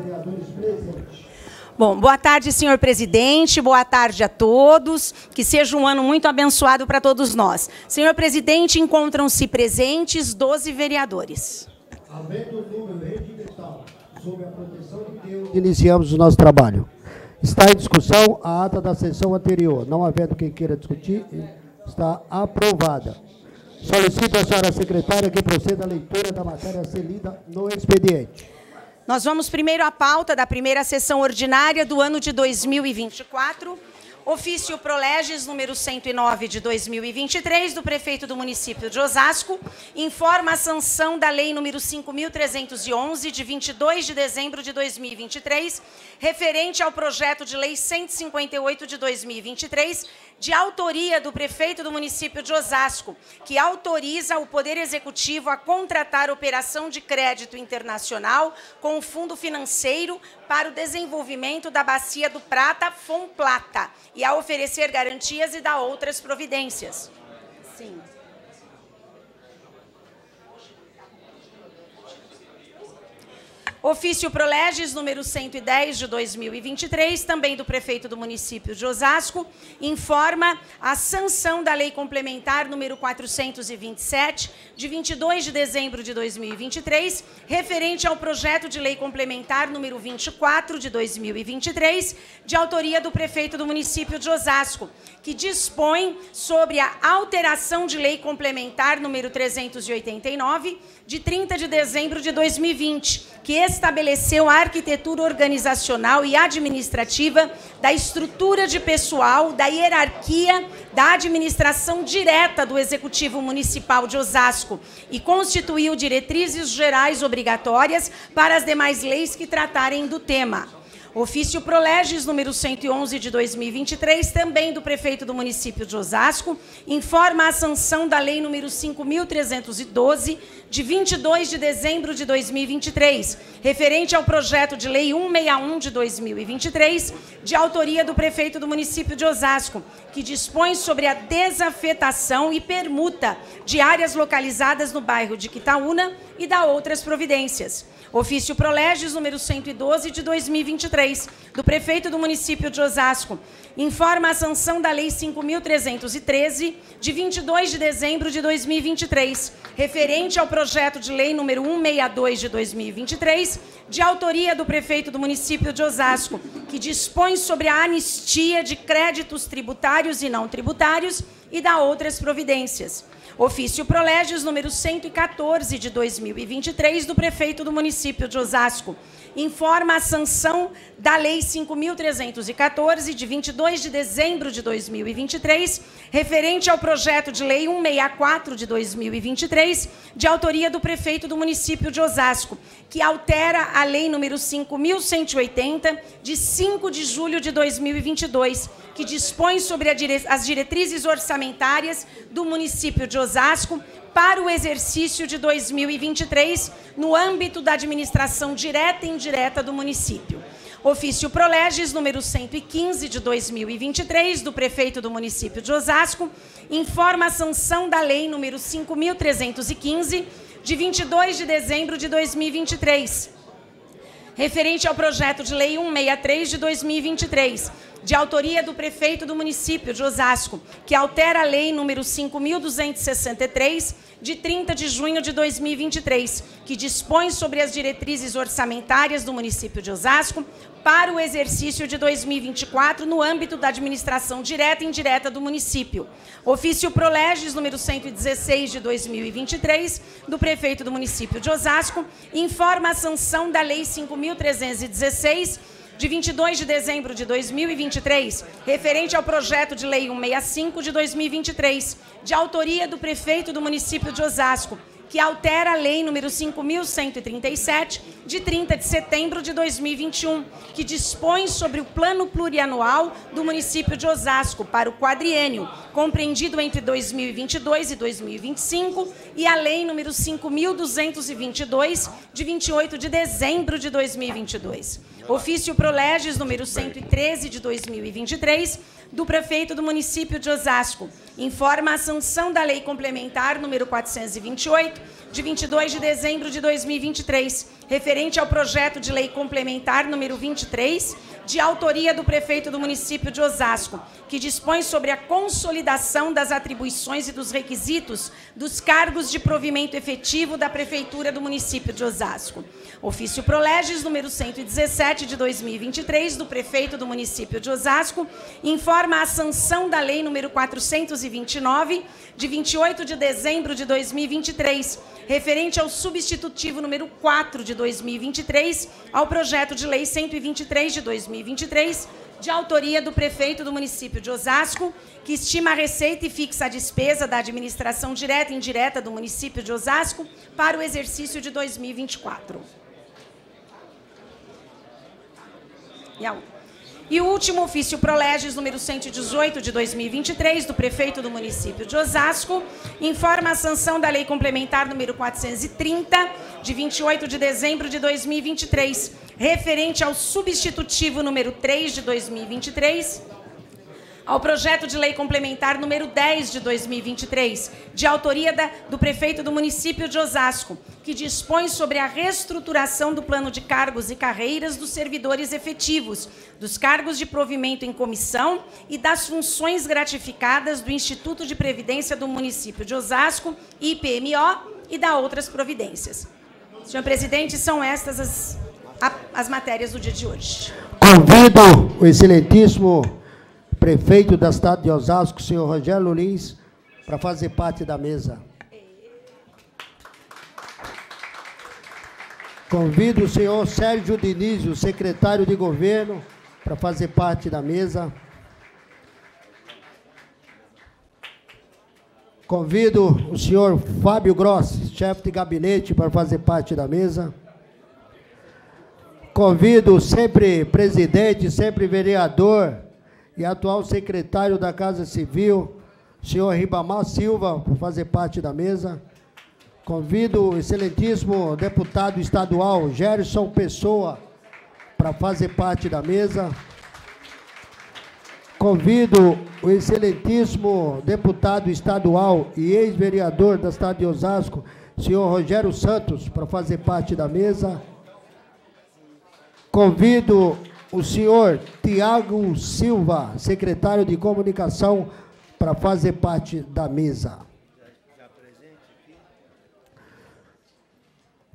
Vereadores presentes. Bom, boa tarde, senhor presidente, boa tarde a todos, que seja um ano muito abençoado para todos nós. Senhor presidente, encontram-se presentes 12 vereadores. iniciamos o nosso trabalho. Está em discussão a ata da sessão anterior. Não havendo quem queira discutir, está aprovada. Solicito à senhora secretária que proceda à leitura da matéria a ser lida no expediente. Nós vamos primeiro à pauta da primeira sessão ordinária do ano de 2024, ofício Proleges número 109 de 2023 do prefeito do município de Osasco, informa a sanção da lei número 5311 de 22 de dezembro de 2023, referente ao projeto de lei 158 de 2023, de autoria do prefeito do município de Osasco, que autoriza o Poder Executivo a contratar operação de crédito internacional com o Fundo Financeiro para o Desenvolvimento da Bacia do Prata, Fomplata, e a oferecer garantias e dar outras providências. Ofício Proleges número 110 de 2023, também do prefeito do município de Osasco, informa a sanção da Lei Complementar número 427 de 22 de dezembro de 2023, referente ao projeto de Lei Complementar número 24 de 2023, de autoria do prefeito do município de Osasco, que dispõe sobre a alteração de Lei Complementar número 389 de 30 de dezembro de 2020, que estabeleceu a arquitetura organizacional e administrativa da estrutura de pessoal, da hierarquia da administração direta do Executivo Municipal de Osasco e constituiu diretrizes gerais obrigatórias para as demais leis que tratarem do tema. Ofício Proleges número 111 de 2023, também do prefeito do município de Osasco, informa a sanção da lei número 5312 de 22 de dezembro de 2023, referente ao projeto de lei 161 de 2023, de autoria do prefeito do município de Osasco, que dispõe sobre a desafetação e permuta de áreas localizadas no bairro de Quitaúna e da outras providências. Ofício Proleges número 112 de 2023, do prefeito do município de Osasco, informa a sanção da Lei 5.313, de 22 de dezembro de 2023, referente ao projeto de lei número 162 de 2023, de autoria do prefeito do município de Osasco, que dispõe sobre a anistia de créditos tributários e não tributários e dá outras providências. Ofício Prolégios número 114 de 2023 do prefeito do município de Osasco informa a sanção da Lei 5.314, de 22 de dezembro de 2023, referente ao projeto de Lei 164 de 2023, de autoria do prefeito do município de Osasco, que altera a Lei número 5.180, de 5 de julho de 2022, que dispõe sobre dire as diretrizes orçamentárias do município de Osasco para o exercício de 2023 no âmbito da administração direta e indireta do município. Ofício Proleges número 115 de 2023 do prefeito do município de Osasco informa a sanção da lei número 5315 de 22 de dezembro de 2023 referente ao projeto de lei 163 de 2023 de autoria do prefeito do município de Osasco, que altera a lei número 5263 de 30 de junho de 2023, que dispõe sobre as diretrizes orçamentárias do município de Osasco para o exercício de 2024 no âmbito da administração direta e indireta do município. Ofício Proleges número 116 de 2023 do prefeito do município de Osasco informa a sanção da lei 5316 de 22 de dezembro de 2023, referente ao projeto de lei 165 de 2023, de autoria do prefeito do município de Osasco, que altera a Lei número 5.137, de 30 de setembro de 2021, que dispõe sobre o plano plurianual do município de Osasco para o quadriênio, compreendido entre 2022 e 2025, e a Lei número 5.222, de 28 de dezembro de 2022. Ofício Proleges número 113 de 2023 do prefeito do município de Osasco. Informa a sanção da Lei Complementar número 428 de 22 de dezembro de 2023, referente ao projeto de lei complementar número 23, de autoria do prefeito do município de Osasco, que dispõe sobre a consolidação das atribuições e dos requisitos dos cargos de provimento efetivo da prefeitura do município de Osasco. Ofício Proleges número 117 de 2023 do prefeito do município de Osasco informa a sanção da lei número 429 de 28 de dezembro de 2023 referente ao substitutivo número 4 de 2023 ao projeto de lei 123 de 2023, de autoria do prefeito do município de Osasco, que estima a receita e fixa a despesa da administração direta e indireta do município de Osasco para o exercício de 2024. E a outra. E o último ofício Proleges número 118 de 2023 do prefeito do município de Osasco informa a sanção da lei complementar número 430 de 28 de dezembro de 2023, referente ao substitutivo número 3 de 2023 ao projeto de lei complementar número 10 de 2023, de autoria da, do prefeito do município de Osasco, que dispõe sobre a reestruturação do plano de cargos e carreiras dos servidores efetivos, dos cargos de provimento em comissão e das funções gratificadas do Instituto de Previdência do município de Osasco, IPMO, e da outras providências. Senhor presidente, são estas as, as matérias do dia de hoje. Convido o excelentíssimo prefeito da cidade de Osasco, senhor Rogério Lins, para fazer parte da mesa. Convido o senhor Sérgio Diniz, o secretário de governo, para fazer parte da mesa. Convido o senhor Fábio Gross, chefe de gabinete, para fazer parte da mesa. Convido sempre presidente, sempre vereador, e atual secretário da Casa Civil, senhor Ribamar Silva, por fazer parte da mesa. Convido o excelentíssimo deputado estadual Gerson Pessoa para fazer parte da mesa. Convido o excelentíssimo deputado estadual e ex-vereador da cidade de Osasco, senhor Rogério Santos, para fazer parte da mesa. Convido o senhor Tiago Silva, secretário de Comunicação, para fazer parte da mesa.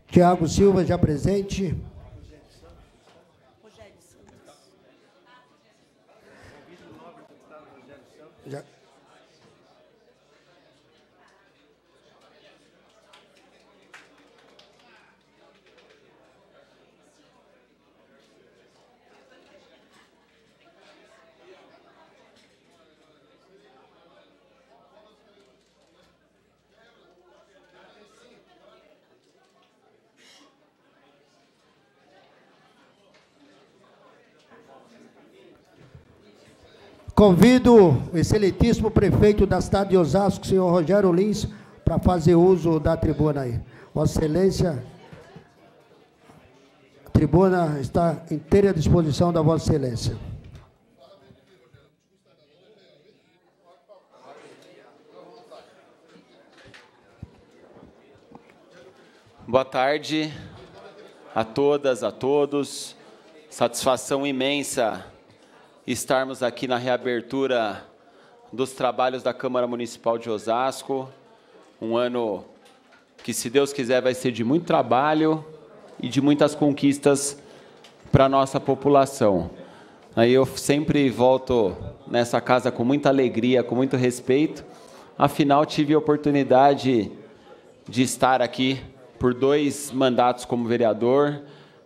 Tiago Silva, já presente. Convido o excelentíssimo prefeito da cidade de Osasco, senhor Rogério Lins, para fazer uso da tribuna aí. Vossa Excelência, a tribuna está inteira à disposição da Vossa Excelência. Boa tarde a todas, a todos. Satisfação imensa estarmos aqui na reabertura dos trabalhos da Câmara Municipal de Osasco. Um ano que, se Deus quiser, vai ser de muito trabalho e de muitas conquistas para a nossa população. Aí eu sempre volto nessa casa com muita alegria, com muito respeito. Afinal, tive a oportunidade de estar aqui por dois mandatos como vereador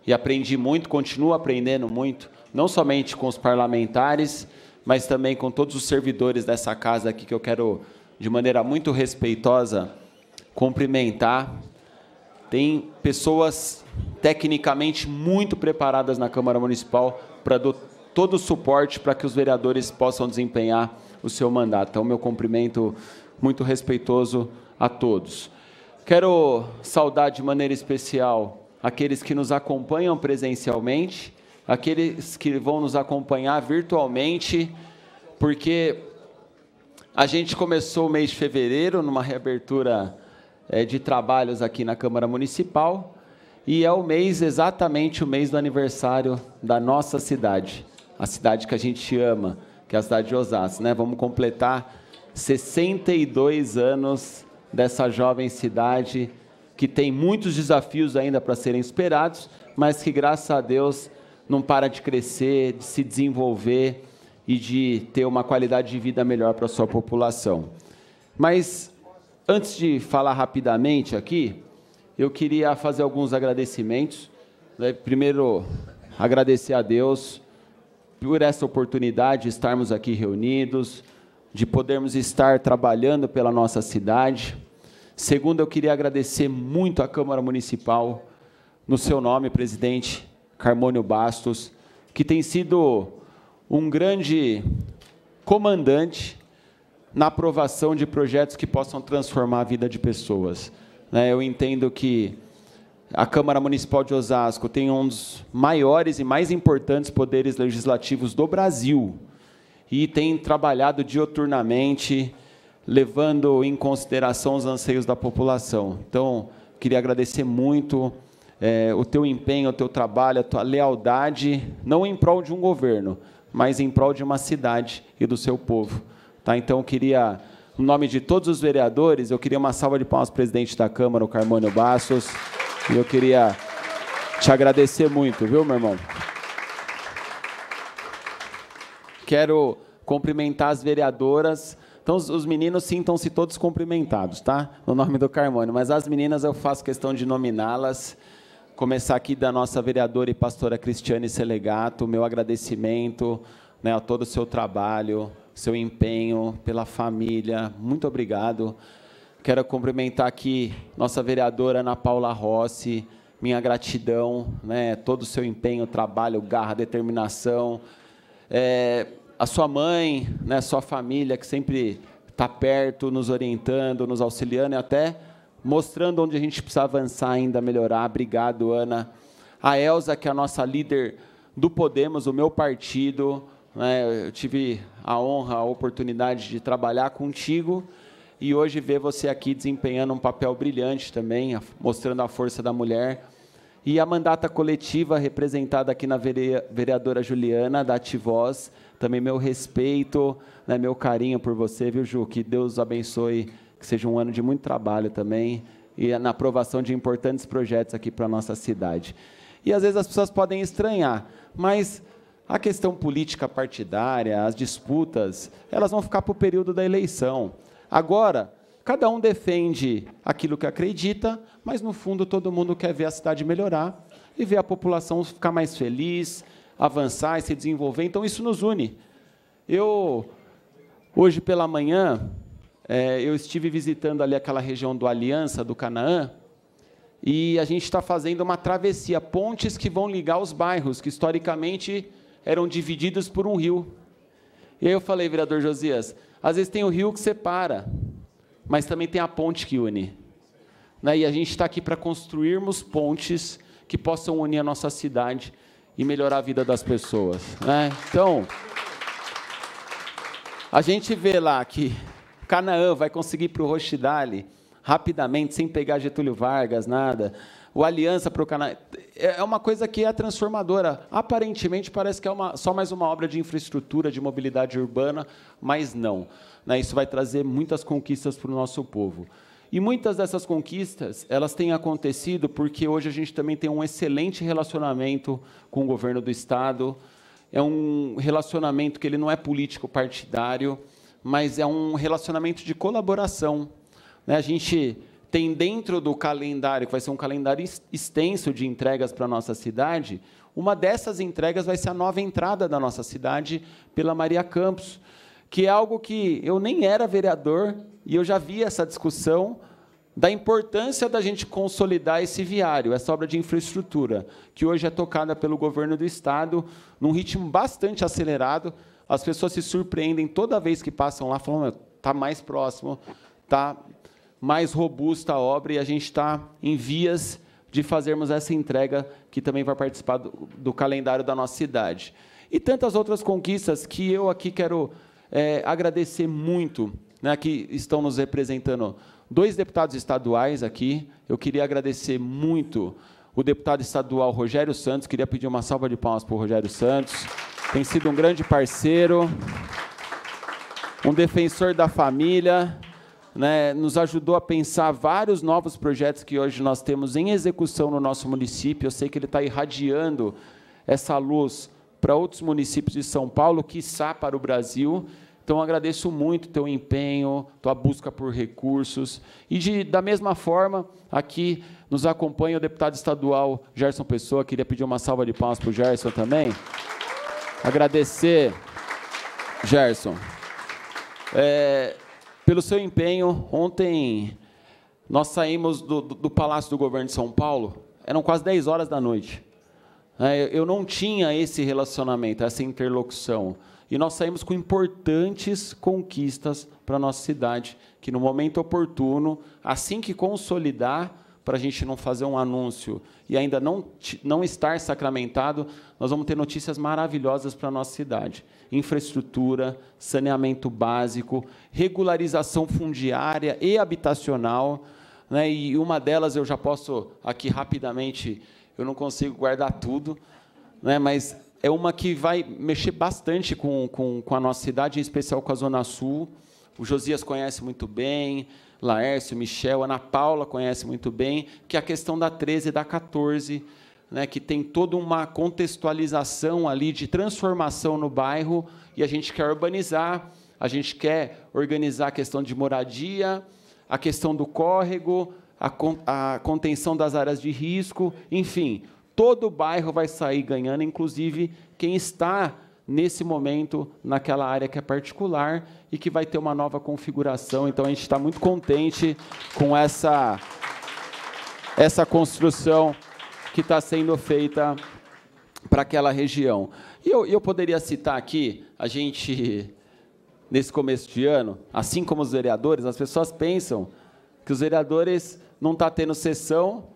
e aprendi muito, continuo aprendendo muito não somente com os parlamentares, mas também com todos os servidores dessa casa aqui, que eu quero, de maneira muito respeitosa, cumprimentar. Tem pessoas tecnicamente muito preparadas na Câmara Municipal para dar todo o suporte para que os vereadores possam desempenhar o seu mandato. Então, meu cumprimento muito respeitoso a todos. Quero saudar de maneira especial aqueles que nos acompanham presencialmente aqueles que vão nos acompanhar virtualmente, porque a gente começou o mês de fevereiro numa reabertura é, de trabalhos aqui na Câmara Municipal e é o mês, exatamente o mês do aniversário da nossa cidade, a cidade que a gente ama, que é a cidade de Osasco, né? Vamos completar 62 anos dessa jovem cidade que tem muitos desafios ainda para serem esperados, mas que graças a Deus não para de crescer, de se desenvolver e de ter uma qualidade de vida melhor para a sua população. Mas antes de falar rapidamente aqui, eu queria fazer alguns agradecimentos. Né, primeiro, agradecer a Deus por essa oportunidade de estarmos aqui reunidos, de podermos estar trabalhando pela nossa cidade. Segundo, eu queria agradecer muito à Câmara Municipal, no seu nome, presidente, Carmônio Bastos, que tem sido um grande comandante na aprovação de projetos que possam transformar a vida de pessoas. Né? Eu entendo que a Câmara Municipal de Osasco tem um dos maiores e mais importantes poderes legislativos do Brasil e tem trabalhado dioturnamente, levando em consideração os anseios da população. Então, queria agradecer muito é, o teu empenho, o teu trabalho, a tua lealdade, não em prol de um governo, mas em prol de uma cidade e do seu povo. Tá? Então, eu queria, no nome de todos os vereadores, eu queria uma salva de palmas presidente da Câmara, o Carmônio Bastos, e eu queria te agradecer muito, viu, meu irmão? Quero cumprimentar as vereadoras. Então, os meninos sintam-se todos cumprimentados, tá? No nome do Carmônio. Mas as meninas eu faço questão de nominá-las começar aqui da nossa vereadora e pastora Cristiane Selegato, meu agradecimento né, a todo o seu trabalho, seu empenho pela família, muito obrigado. Quero cumprimentar aqui nossa vereadora Ana Paula Rossi, minha gratidão, né, todo o seu empenho, trabalho, garra, determinação. É, a sua mãe, né, sua família, que sempre está perto, nos orientando, nos auxiliando e até mostrando onde a gente precisa avançar ainda, melhorar. Obrigado, Ana. A Elza, que é a nossa líder do Podemos, o meu partido. Né? Eu tive a honra, a oportunidade de trabalhar contigo e hoje ver você aqui desempenhando um papel brilhante também, mostrando a força da mulher. E a mandata coletiva representada aqui na vereadora Juliana, da Ativoz, também meu respeito, né, meu carinho por você, viu, Ju? Que Deus abençoe que seja um ano de muito trabalho também e na aprovação de importantes projetos aqui para a nossa cidade. E às vezes as pessoas podem estranhar, mas a questão política partidária, as disputas, elas vão ficar para o período da eleição. Agora, cada um defende aquilo que acredita, mas no fundo todo mundo quer ver a cidade melhorar e ver a população ficar mais feliz, avançar e se desenvolver. Então isso nos une. Eu hoje pela manhã é, eu estive visitando ali aquela região do Aliança, do Canaã, e a gente está fazendo uma travessia, pontes que vão ligar os bairros, que historicamente eram divididos por um rio. E aí eu falei, vereador Josias, às vezes tem o rio que separa, mas também tem a ponte que une. Né? E a gente está aqui para construirmos pontes que possam unir a nossa cidade e melhorar a vida das pessoas. Né? Então, a gente vê lá que Canaã vai conseguir para o Rochidale rapidamente, sem pegar Getúlio Vargas, nada. O Aliança para o Canaã. É, é uma coisa que é transformadora. Aparentemente parece que é uma, só mais uma obra de infraestrutura, de mobilidade urbana, mas não. Né? Isso vai trazer muitas conquistas para o nosso povo. E muitas dessas conquistas elas têm acontecido porque hoje a gente também tem um excelente relacionamento com o governo do Estado. É um relacionamento que ele não é político partidário, mas é um relacionamento de colaboração. Né? A gente tem dentro do calendário, que vai ser um calendário extenso de entregas para a nossa cidade, uma dessas entregas vai ser a nova entrada da nossa cidade pela Maria Campos, que é algo que eu nem era vereador e eu já vi essa discussão da importância da gente consolidar esse viário, essa obra de infraestrutura, que hoje é tocada pelo governo do estado num ritmo bastante acelerado, as pessoas se surpreendem toda vez que passam lá, falando, está mais próximo, está mais robusta a obra e a gente está em vias de fazermos essa entrega que também vai participar do, do calendário da nossa cidade. E tantas outras conquistas que eu aqui quero é, agradecer muito, né, que estão nos representando. Dois deputados estaduais aqui, eu queria agradecer muito o deputado estadual Rogério Santos, queria pedir uma salva de palmas para o Rogério Santos tem sido um grande parceiro, um defensor da família, né, nos ajudou a pensar vários novos projetos que hoje nós temos em execução no nosso município. Eu sei que ele está irradiando essa luz para outros municípios de São Paulo, quiçá para o Brasil. Então, agradeço muito teu empenho, tua busca por recursos. E, de, da mesma forma, aqui nos acompanha o deputado estadual Gerson Pessoa. Queria pedir uma salva de palmas para o Gerson também. Agradecer, Gerson, é, pelo seu empenho. Ontem nós saímos do, do, Palácio do Governo de São Paulo, eram quase 10 horas da noite. É, eu não tinha esse relacionamento, essa interlocução. E nós saímos com importantes conquistas para a nossa cidade, que no momento oportuno, assim que consolidar, para a gente não fazer um anúncio e ainda não, não estar sacramentado, nós vamos ter notícias maravilhosas para a nossa cidade. Infraestrutura, saneamento básico, regularização fundiária e habitacional. Né? E uma delas eu já posso aqui rapidamente, eu não consigo guardar tudo, né? mas é uma que vai mexer bastante com, com, com a nossa cidade, em especial com a Zona Sul. O Josias conhece muito bem, Laércio, Michel, Ana Paula conhece muito bem, que é a questão da 13 e da 14, né, que tem toda uma contextualização ali de transformação no bairro e a gente quer urbanizar, a gente quer organizar a questão de moradia, a questão do córrego, a, contenção das áreas de risco, enfim, todo o bairro vai sair ganhando, inclusive quem está nesse momento, naquela área que é particular e que vai ter uma nova configuração. Então, a gente está muito contente com essa, essa construção que está sendo feita para aquela região. E eu, eu poderia citar aqui, a gente, nesse começo de ano, assim como os vereadores, as pessoas pensam que os vereadores não estão tá tendo sessão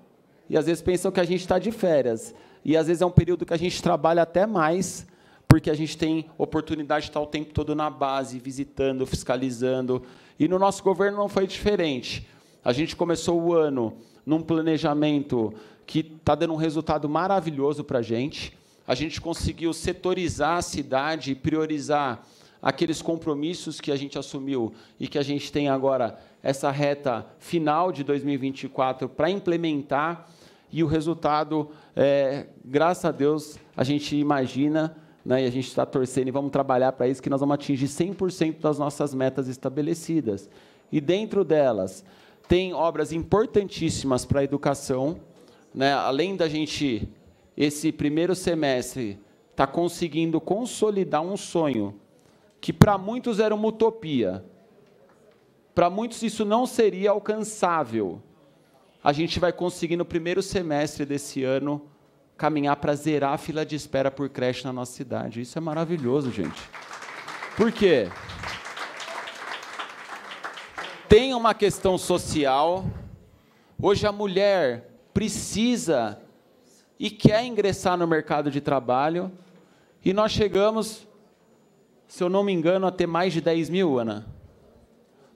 e às vezes pensam que a gente está de férias. E às vezes é um período que a gente trabalha até mais porque a gente tem oportunidade de estar o tempo todo na base, visitando, fiscalizando. E no nosso governo não foi diferente. A gente começou o ano num planejamento que está dando um resultado maravilhoso para a gente. A gente conseguiu setorizar a cidade e priorizar aqueles compromissos que a gente assumiu e que a gente tem agora essa reta final de 2024 para implementar. E o resultado, é, graças a Deus, a gente imagina né, e a gente está torcendo e vamos trabalhar para isso, que nós vamos atingir 100% das nossas metas estabelecidas. E dentro delas, tem obras importantíssimas para a educação. Né, além da gente, esse primeiro semestre, está conseguindo consolidar um sonho que para muitos era uma utopia. Para muitos isso não seria alcançável. A gente vai conseguir no primeiro semestre desse ano caminhar para zerar a fila de espera por creche na nossa cidade. Isso é maravilhoso, gente. Por quê? Tem uma questão social. Hoje a mulher precisa e quer ingressar no mercado de trabalho. E nós chegamos, se eu não me engano, a ter mais de 10 mil, Ana.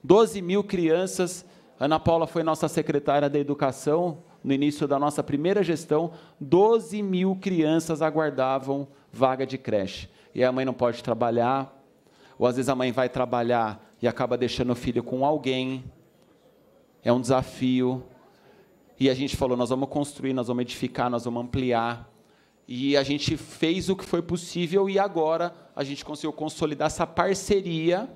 12 mil crianças. Ana Paula foi nossa secretária da Educação no início da nossa primeira gestão, 12 mil crianças aguardavam vaga de creche. E a mãe não pode trabalhar, ou às vezes a mãe vai trabalhar e acaba deixando o filho com alguém. É um desafio. E a gente falou: nós vamos construir, nós vamos edificar, nós vamos ampliar. E a gente fez o que foi possível e agora a gente conseguiu consolidar essa parceria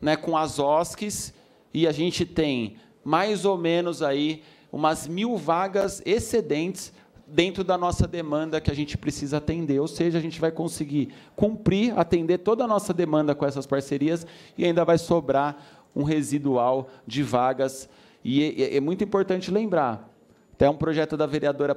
né, com as OSCs e a gente tem mais ou menos aí umas mil vagas excedentes dentro da nossa demanda que a gente precisa atender, ou seja, a gente vai conseguir cumprir, atender toda a nossa demanda com essas parcerias e ainda vai sobrar um residual de vagas. E é, é, é muito importante lembrar, até um projeto da vereadora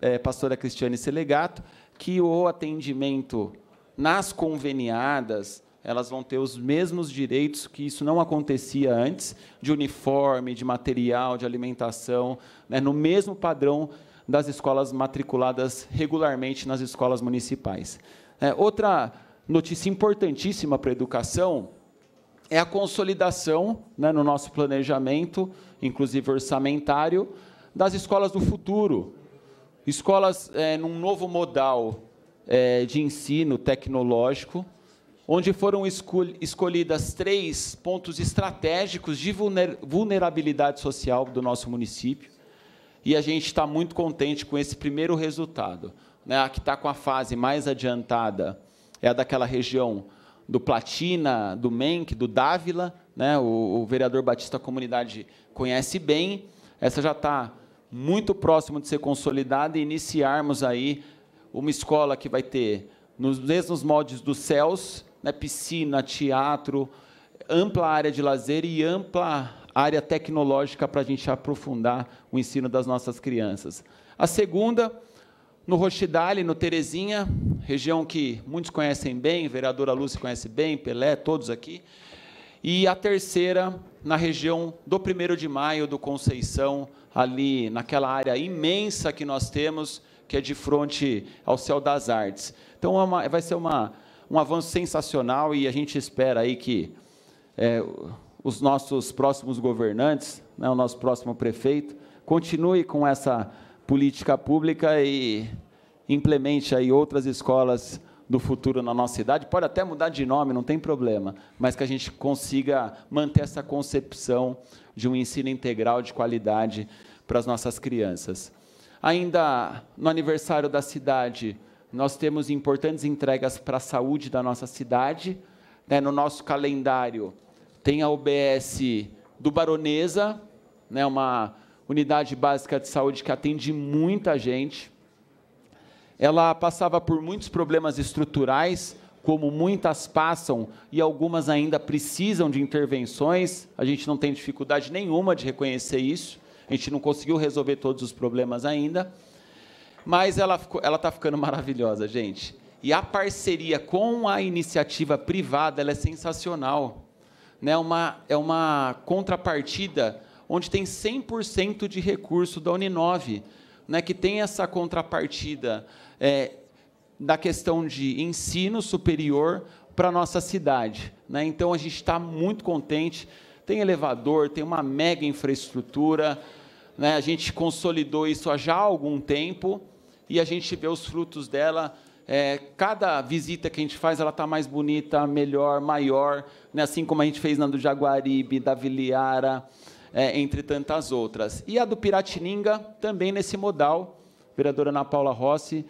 é, pastora Cristiane Selegato, que o atendimento nas conveniadas, elas vão ter os mesmos direitos que isso não acontecia antes, de uniforme, de material, de alimentação, né, no mesmo padrão das escolas matriculadas regularmente nas escolas municipais. É, outra notícia importantíssima para a educação é a consolidação, né, no nosso planejamento, inclusive orçamentário, das escolas do futuro. Escolas é, num novo modal é, de ensino tecnológico, onde foram escolhidas três pontos estratégicos de vulnerabilidade social do nosso município. E a gente está muito contente com esse primeiro resultado. Né? A que está com a fase mais adiantada é a daquela região do Platina, do Menk, do Dávila. Né? O vereador Batista Comunidade conhece bem. Essa já está muito próximo de ser consolidada e iniciarmos aí uma escola que vai ter nos mesmos moldes dos céus né, piscina, teatro, ampla área de lazer e ampla área tecnológica para a gente aprofundar o ensino das nossas crianças. A segunda, no Rochidale, no Terezinha, região que muitos conhecem bem, vereadora Lúcia conhece bem, Pelé, todos aqui. E a terceira, na região do 1 de Maio, do Conceição, ali naquela área imensa que nós temos, que é de frente ao Céu das Artes. Então, é vai ser uma um avanço sensacional e a gente espera aí que é, os nossos próximos governantes, né, o nosso próximo prefeito, continue com essa política pública e implemente aí outras escolas do futuro na nossa cidade. Pode até mudar de nome, não tem problema, mas que a gente consiga manter essa concepção de um ensino integral de qualidade para as nossas crianças. Ainda no aniversário da cidade, nós temos importantes entregas para a saúde da nossa cidade. Né, no nosso calendário tem a OBS do Baronesa, né, uma unidade básica de saúde que atende muita gente. Ela passava por muitos problemas estruturais, como muitas passam e algumas ainda precisam de intervenções. A gente não tem dificuldade nenhuma de reconhecer isso. A gente não conseguiu resolver todos os problemas ainda. Mas ela ficou, ela está ficando maravilhosa, gente. E a parceria com a iniciativa privada ela é sensacional. Né? Uma, é uma contrapartida onde tem 100% de recurso da Uninove, né? que tem essa contrapartida é, da questão de ensino superior para a nossa cidade. Né? Então, a gente está muito contente. Tem elevador, tem uma mega infraestrutura, né? A gente consolidou isso há já algum tempo e a gente vê os frutos dela. É, cada visita que a gente faz, ela está mais bonita, melhor, maior, né? assim como a gente fez na do Jaguaribe, da Viliara, é, entre tantas outras. E a do Piratininga, também nesse modal, vereadora Ana Paula Rossi,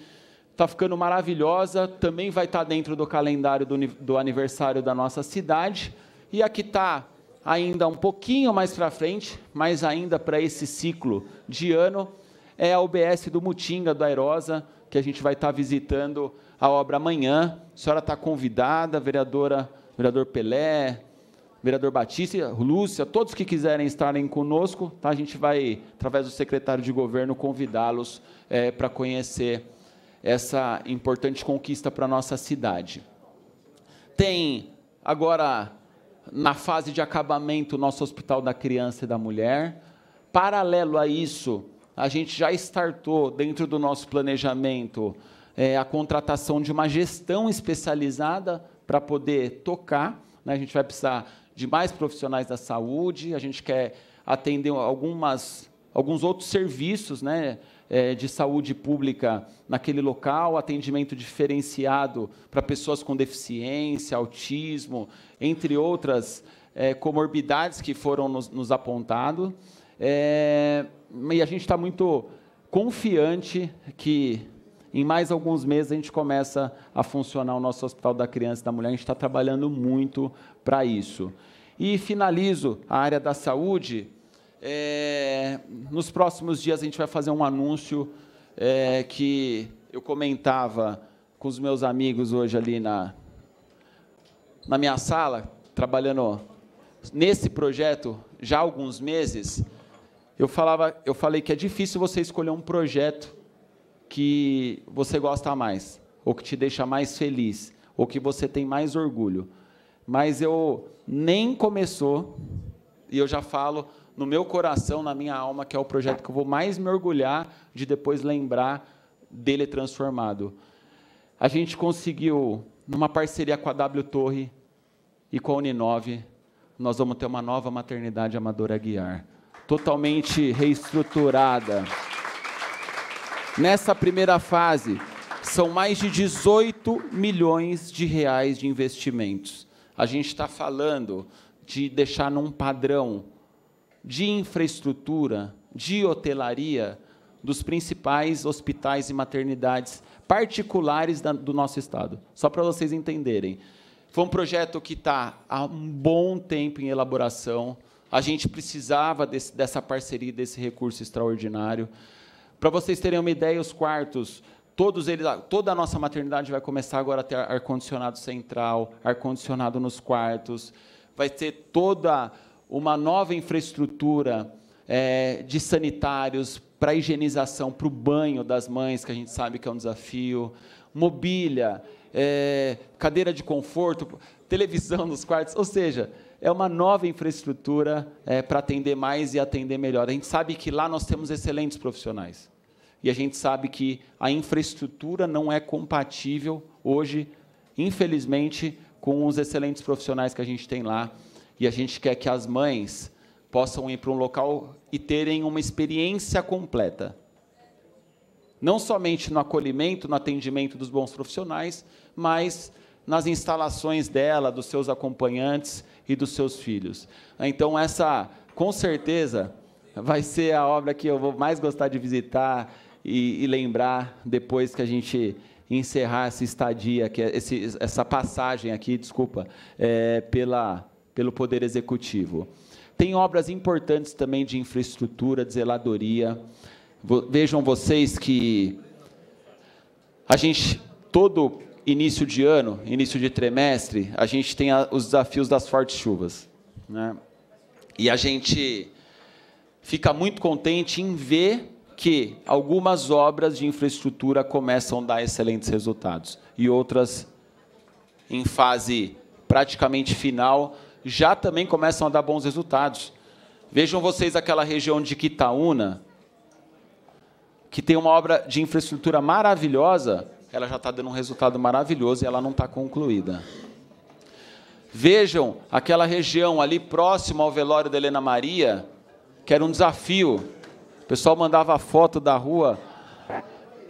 está ficando maravilhosa, também vai estar tá dentro do calendário do, do aniversário da nossa cidade. E a que está ainda um pouquinho mais para frente, mas ainda para esse ciclo de ano, é a UBS do Mutinga, do Airosa, que a gente vai estar tá visitando a obra amanhã. A senhora está convidada, vereadora, vereador Pelé, vereador Batista, Lúcia, todos que quiserem estarem conosco, tá? a gente vai, através do secretário de governo, convidá-los é, para conhecer essa importante conquista para a nossa cidade. Tem agora na fase de acabamento o nosso Hospital da Criança e da Mulher. Paralelo a isso, a gente já startou dentro do nosso planejamento é, a contratação de uma gestão especializada para poder tocar. Né? A gente vai precisar de mais profissionais da saúde, a gente quer atender algumas, alguns outros serviços, né? é, de saúde pública naquele local, atendimento diferenciado para pessoas com deficiência, autismo, entre outras é, comorbidades que foram nos, nos apontados. É, e a gente está muito confiante que em mais alguns meses a gente começa a funcionar o nosso Hospital da Criança e da Mulher. A gente está trabalhando muito para isso. E finalizo a área da saúde é, nos próximos dias a gente vai fazer um anúncio é, que eu comentava com os meus amigos hoje ali na, na minha sala, trabalhando nesse projeto já há alguns meses. Eu, falava, eu falei que é difícil você escolher um projeto que você gosta mais, ou que te deixa mais feliz, ou que você tem mais orgulho. Mas eu nem começou, e eu já falo, no meu coração, na minha alma, que é o projeto que eu vou mais me orgulhar de depois lembrar dele transformado. A gente conseguiu, numa parceria com a W Torre e com a Uninove, nós vamos ter uma nova maternidade amadora Guiar, totalmente reestruturada. Nessa primeira fase, são mais de 18 milhões de reais de investimentos. A gente está falando de deixar num padrão de infraestrutura, de hotelaria dos principais hospitais e maternidades particulares da, do nosso estado. Só para vocês entenderem. Foi um projeto que está há um bom tempo em elaboração. A gente precisava desse, dessa parceria, desse recurso extraordinário. Para vocês terem uma ideia, os quartos, todos eles, toda a nossa maternidade vai começar agora a ter ar-condicionado central, ar-condicionado nos quartos, vai ter toda uma nova infraestrutura é, de sanitários para higienização, para o banho das mães, que a gente sabe que é um desafio, mobília, é, cadeira de conforto, televisão nos quartos, ou seja, é uma nova infraestrutura é, para atender mais e atender melhor. A gente sabe que lá nós temos excelentes profissionais. E a gente sabe que a infraestrutura não é compatível hoje, infelizmente, com os excelentes profissionais que a gente tem lá e a gente quer que as mães possam ir para um local e terem uma experiência completa. Não somente no acolhimento, no atendimento dos bons profissionais, mas nas instalações dela, dos seus acompanhantes e dos seus filhos. Então, essa, com certeza, vai ser a obra que eu vou mais gostar de visitar e, e lembrar depois que a gente encerrar essa estadia, que é esse, essa passagem aqui, desculpa, é, pela pelo Poder Executivo. Tem obras importantes também de infraestrutura, de zeladoria. Vejam vocês que a gente, todo início de ano, início de trimestre, a gente tem os desafios das fortes chuvas. Né? E a gente fica muito contente em ver que algumas obras de infraestrutura começam a dar excelentes resultados e outras em fase praticamente final já também começam a dar bons resultados. Vejam vocês aquela região de Quitaúna, que tem uma obra de infraestrutura maravilhosa, ela já está dando um resultado maravilhoso e ela não está concluída. Vejam aquela região ali próximo ao velório da Helena Maria, que era um desafio. O pessoal mandava foto da rua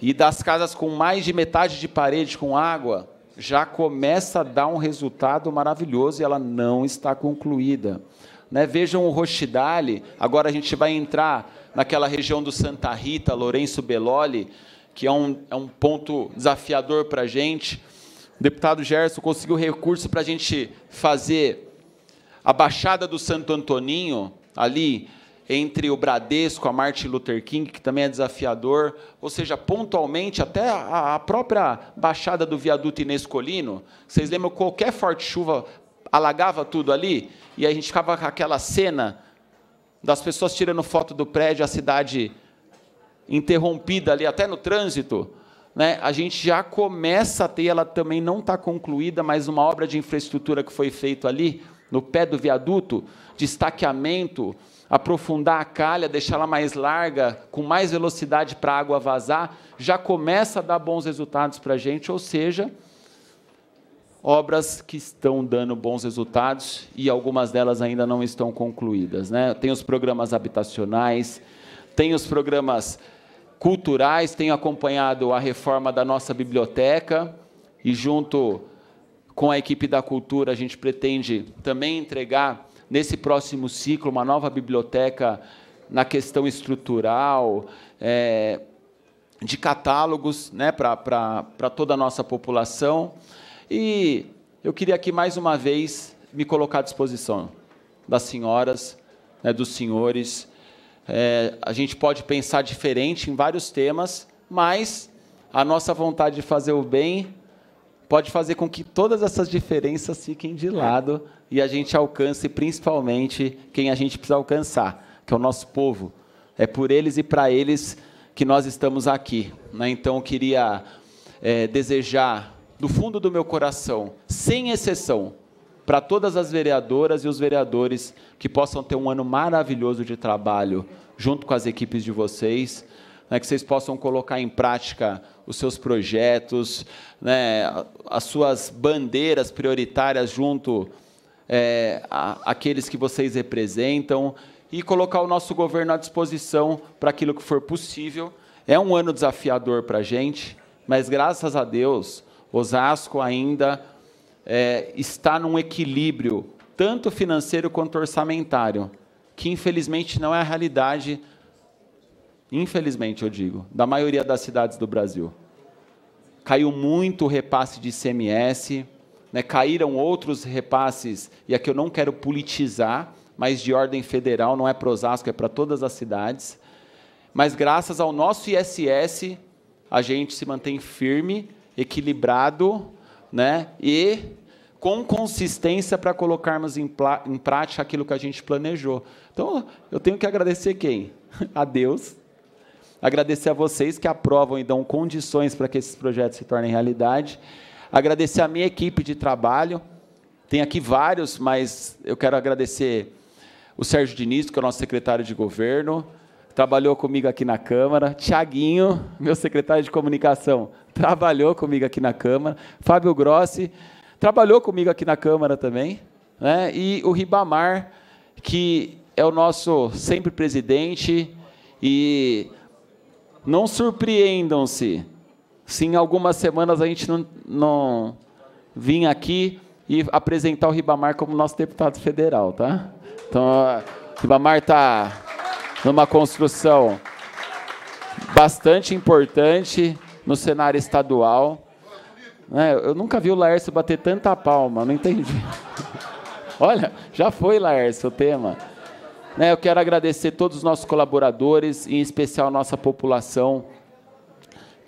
e das casas com mais de metade de parede com água já começa a dar um resultado maravilhoso e ela não está concluída. Né? Vejam o Rochidale, agora a gente vai entrar naquela região do Santa Rita, Lourenço Belloli, que é um, é um ponto desafiador para a gente. O deputado Gerson conseguiu recurso para a gente fazer a Baixada do Santo Antoninho, ali entre o Bradesco, a Martin Luther King, que também é desafiador, ou seja, pontualmente até a própria baixada do viaduto Inês Colino. Vocês lembram qualquer forte chuva alagava tudo ali e a gente ficava com aquela cena das pessoas tirando foto do prédio, a cidade interrompida ali até no trânsito. Né? A gente já começa a ter, ela também não está concluída, mas uma obra de infraestrutura que foi feita ali no pé do viaduto, destaqueamento, aprofundar a calha, deixá-la mais larga, com mais velocidade para a água vazar, já começa a dar bons resultados para a gente, ou seja, obras que estão dando bons resultados e algumas delas ainda não estão concluídas. Né? Tem os programas habitacionais, tem os programas culturais, tenho acompanhado a reforma da nossa biblioteca e junto com a equipe da cultura a gente pretende também entregar nesse próximo ciclo, uma nova biblioteca na questão estrutural, é, de catálogos né, para toda a nossa população. E eu queria aqui, mais uma vez, me colocar à disposição das senhoras, né, dos senhores. É, a gente pode pensar diferente em vários temas, mas a nossa vontade de fazer o bem pode fazer com que todas essas diferenças fiquem de lado. É e a gente alcance principalmente quem a gente precisa alcançar, que é o nosso povo. É por eles e para eles que nós estamos aqui. Né? Então, eu queria é, desejar, do fundo do meu coração, sem exceção, para todas as vereadoras e os vereadores que possam ter um ano maravilhoso de trabalho junto com as equipes de vocês, né, que vocês possam colocar em prática os seus projetos, né, as suas bandeiras prioritárias junto é, a, aqueles que vocês representam e colocar o nosso governo à disposição para aquilo que for possível. É um ano desafiador para a gente, mas graças a Deus, Osasco ainda é, está num equilíbrio, tanto financeiro quanto orçamentário, que infelizmente não é a realidade, infelizmente eu digo, da maioria das cidades do Brasil. Caiu muito o repasse de ICMS, né, caíram outros repasses, e aqui eu não quero politizar, mas de ordem federal, não é para Osasco, é para todas as cidades. Mas graças ao nosso ISS, a gente se mantém firme, equilibrado né, e com consistência para colocarmos em, em prática aquilo que a gente planejou. Então, eu tenho que agradecer quem? A Deus, agradecer a vocês que aprovam e dão condições para que esses projetos se tornem realidade agradecer a minha equipe de trabalho. Tem aqui vários, mas eu quero agradecer o Sérgio Diniz, que é o nosso secretário de governo, trabalhou comigo aqui na Câmara. Tiaguinho, meu secretário de comunicação, trabalhou comigo aqui na Câmara. Fábio Grossi trabalhou comigo aqui na Câmara também. Né? E o Ribamar, que é o nosso sempre presidente. E não surpreendam-se se em algumas semanas a gente não, não vim aqui e apresentar o Ribamar como nosso deputado federal, tá? Então, Ribamar está numa construção bastante importante no cenário estadual. É, eu nunca vi o Laércio bater tanta palma, não entendi. Olha, já foi, Laércio, o tema. É, eu quero agradecer todos os nossos colaboradores, em especial nossa população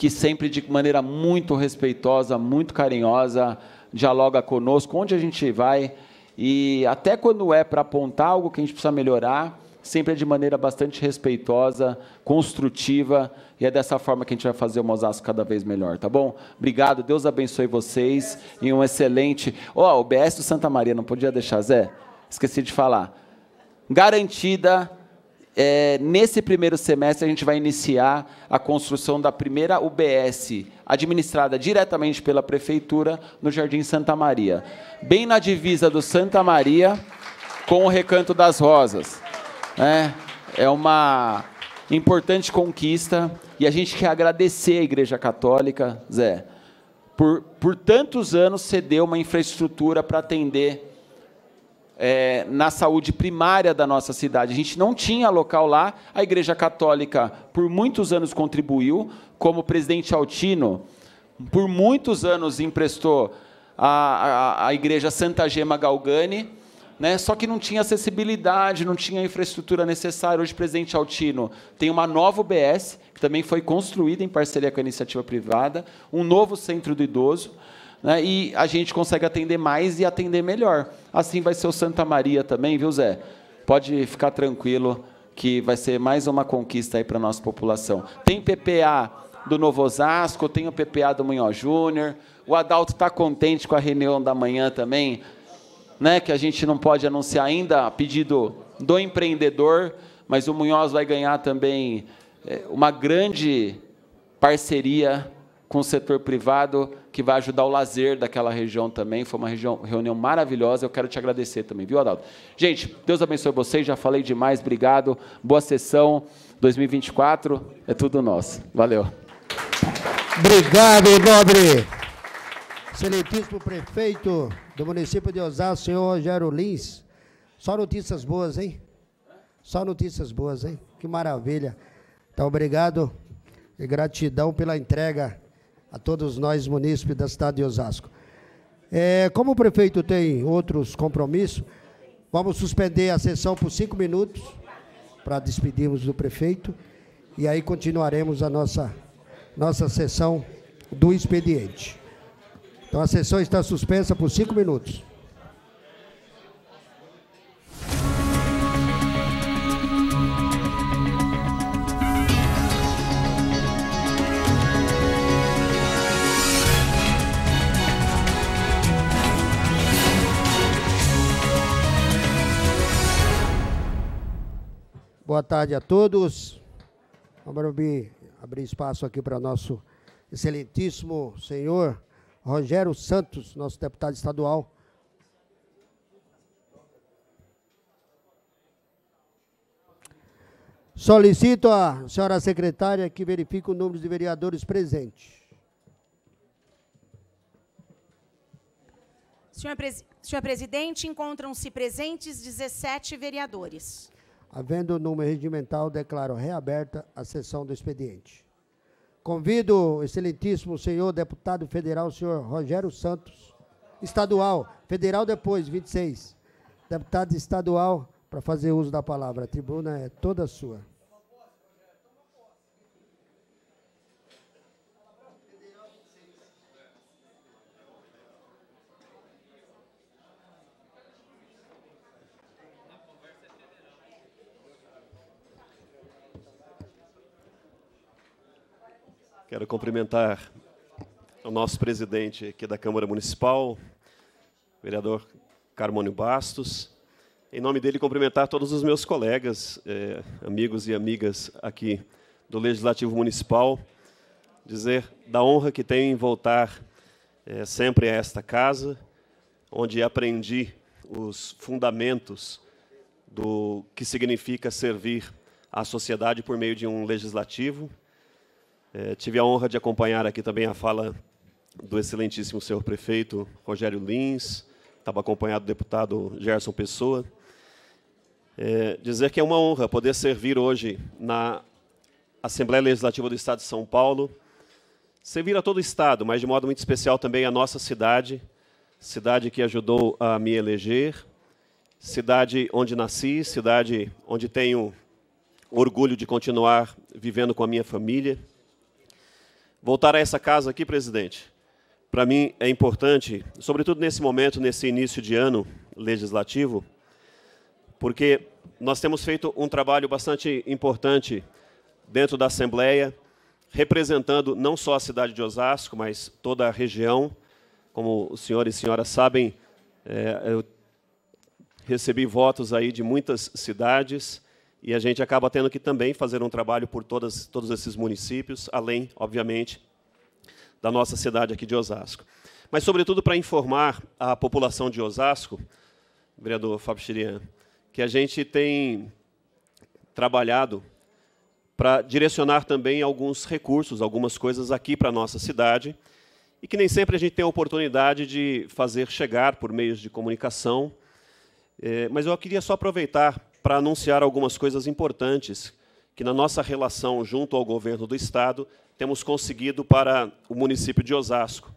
que sempre de maneira muito respeitosa, muito carinhosa, dialoga conosco, onde a gente vai. E até quando é para apontar algo que a gente precisa melhorar, sempre é de maneira bastante respeitosa, construtiva, e é dessa forma que a gente vai fazer o Mosasco cada vez melhor, tá bom? Obrigado, Deus abençoe vocês e um excelente. Ó, oh, o BS do Santa Maria, não podia deixar, Zé? Esqueci de falar. Garantida é, nesse primeiro semestre, a gente vai iniciar a construção da primeira UBS, administrada diretamente pela Prefeitura, no Jardim Santa Maria, bem na divisa do Santa Maria com o Recanto das Rosas. É, é uma importante conquista e a gente quer agradecer à Igreja Católica, Zé, por, por tantos anos ceder uma infraestrutura para atender é, na saúde primária da nossa cidade. A gente não tinha local lá. A Igreja Católica, por muitos anos, contribuiu, como o presidente Altino, por muitos anos, emprestou a, a, a Igreja Santa Gema Galgani. Né? Só que não tinha acessibilidade, não tinha infraestrutura necessária. Hoje, o presidente Altino tem uma nova UBS, que também foi construída em parceria com a iniciativa privada, um novo centro do idoso né? e a gente consegue atender mais e atender melhor. Assim vai ser o Santa Maria também, viu, Zé? Pode ficar tranquilo que vai ser mais uma conquista aí para a nossa população. Tem PPA do Novo Osasco, tem o PPA do Munhoz Júnior, o Adalto está contente com a reunião da manhã também, né? que a gente não pode anunciar ainda, a pedido do empreendedor, mas o Munhoz vai ganhar também eh, uma grande parceria com o setor privado, que vai ajudar o lazer daquela região também. Foi uma região, reunião maravilhosa. Eu quero te agradecer também, viu, Adalto? Gente, Deus abençoe vocês. Já falei demais. Obrigado. Boa sessão. 2024 é tudo nosso. Valeu. Obrigado, nobre. Excelentíssimo prefeito do município de Osasco, senhor Rogério Lins. Só notícias boas, hein? Só notícias boas, hein? Que maravilha. Então, obrigado e gratidão pela entrega a todos nós, munícipes da cidade de Osasco. É, como o prefeito tem outros compromissos, vamos suspender a sessão por cinco minutos para despedirmos do prefeito e aí continuaremos a nossa, nossa sessão do expediente. Então a sessão está suspensa por cinco minutos. Boa tarde a todos. Vamos abrir, espaço aqui para nosso excelentíssimo senhor Rogério Santos, nosso deputado estadual. Solicito à senhora secretária que verifique o número de vereadores presentes. Senhor, pres senhor presidente, encontram-se presentes 17 vereadores. Havendo número regimental, declaro reaberta a sessão do expediente. Convido o excelentíssimo senhor deputado federal, senhor Rogério Santos, estadual, federal depois, 26, deputado estadual, para fazer uso da palavra. A tribuna é toda sua. Quero cumprimentar o nosso presidente aqui da Câmara Municipal, vereador Carmônio Bastos. Em nome dele, cumprimentar todos os meus colegas, eh, amigos e amigas aqui do Legislativo Municipal, dizer da honra que tenho em voltar eh, sempre a esta casa, onde aprendi os fundamentos do que significa servir à sociedade por meio de um legislativo é, tive a honra de acompanhar aqui também a fala do excelentíssimo senhor prefeito Rogério Lins, estava acompanhado do deputado Gerson Pessoa. É, dizer que é uma honra poder servir hoje na Assembleia Legislativa do Estado de São Paulo, servir a todo o Estado, mas de modo muito especial também a nossa cidade, cidade que ajudou a me eleger, cidade onde nasci, cidade onde tenho orgulho de continuar vivendo com a minha família Voltar a essa casa aqui, presidente, para mim é importante, sobretudo nesse momento, nesse início de ano legislativo, porque nós temos feito um trabalho bastante importante dentro da Assembleia, representando não só a cidade de Osasco, mas toda a região. Como os senhores e senhoras sabem, é, eu recebi votos aí de muitas cidades, e a gente acaba tendo que também fazer um trabalho por todas, todos esses municípios, além, obviamente, da nossa cidade aqui de Osasco. Mas, sobretudo, para informar a população de Osasco, vereador Fábio Chirian, que a gente tem trabalhado para direcionar também alguns recursos, algumas coisas aqui para a nossa cidade, e que nem sempre a gente tem a oportunidade de fazer chegar por meios de comunicação. É, mas eu queria só aproveitar para anunciar algumas coisas importantes que, na nossa relação junto ao governo do Estado, temos conseguido para o município de Osasco.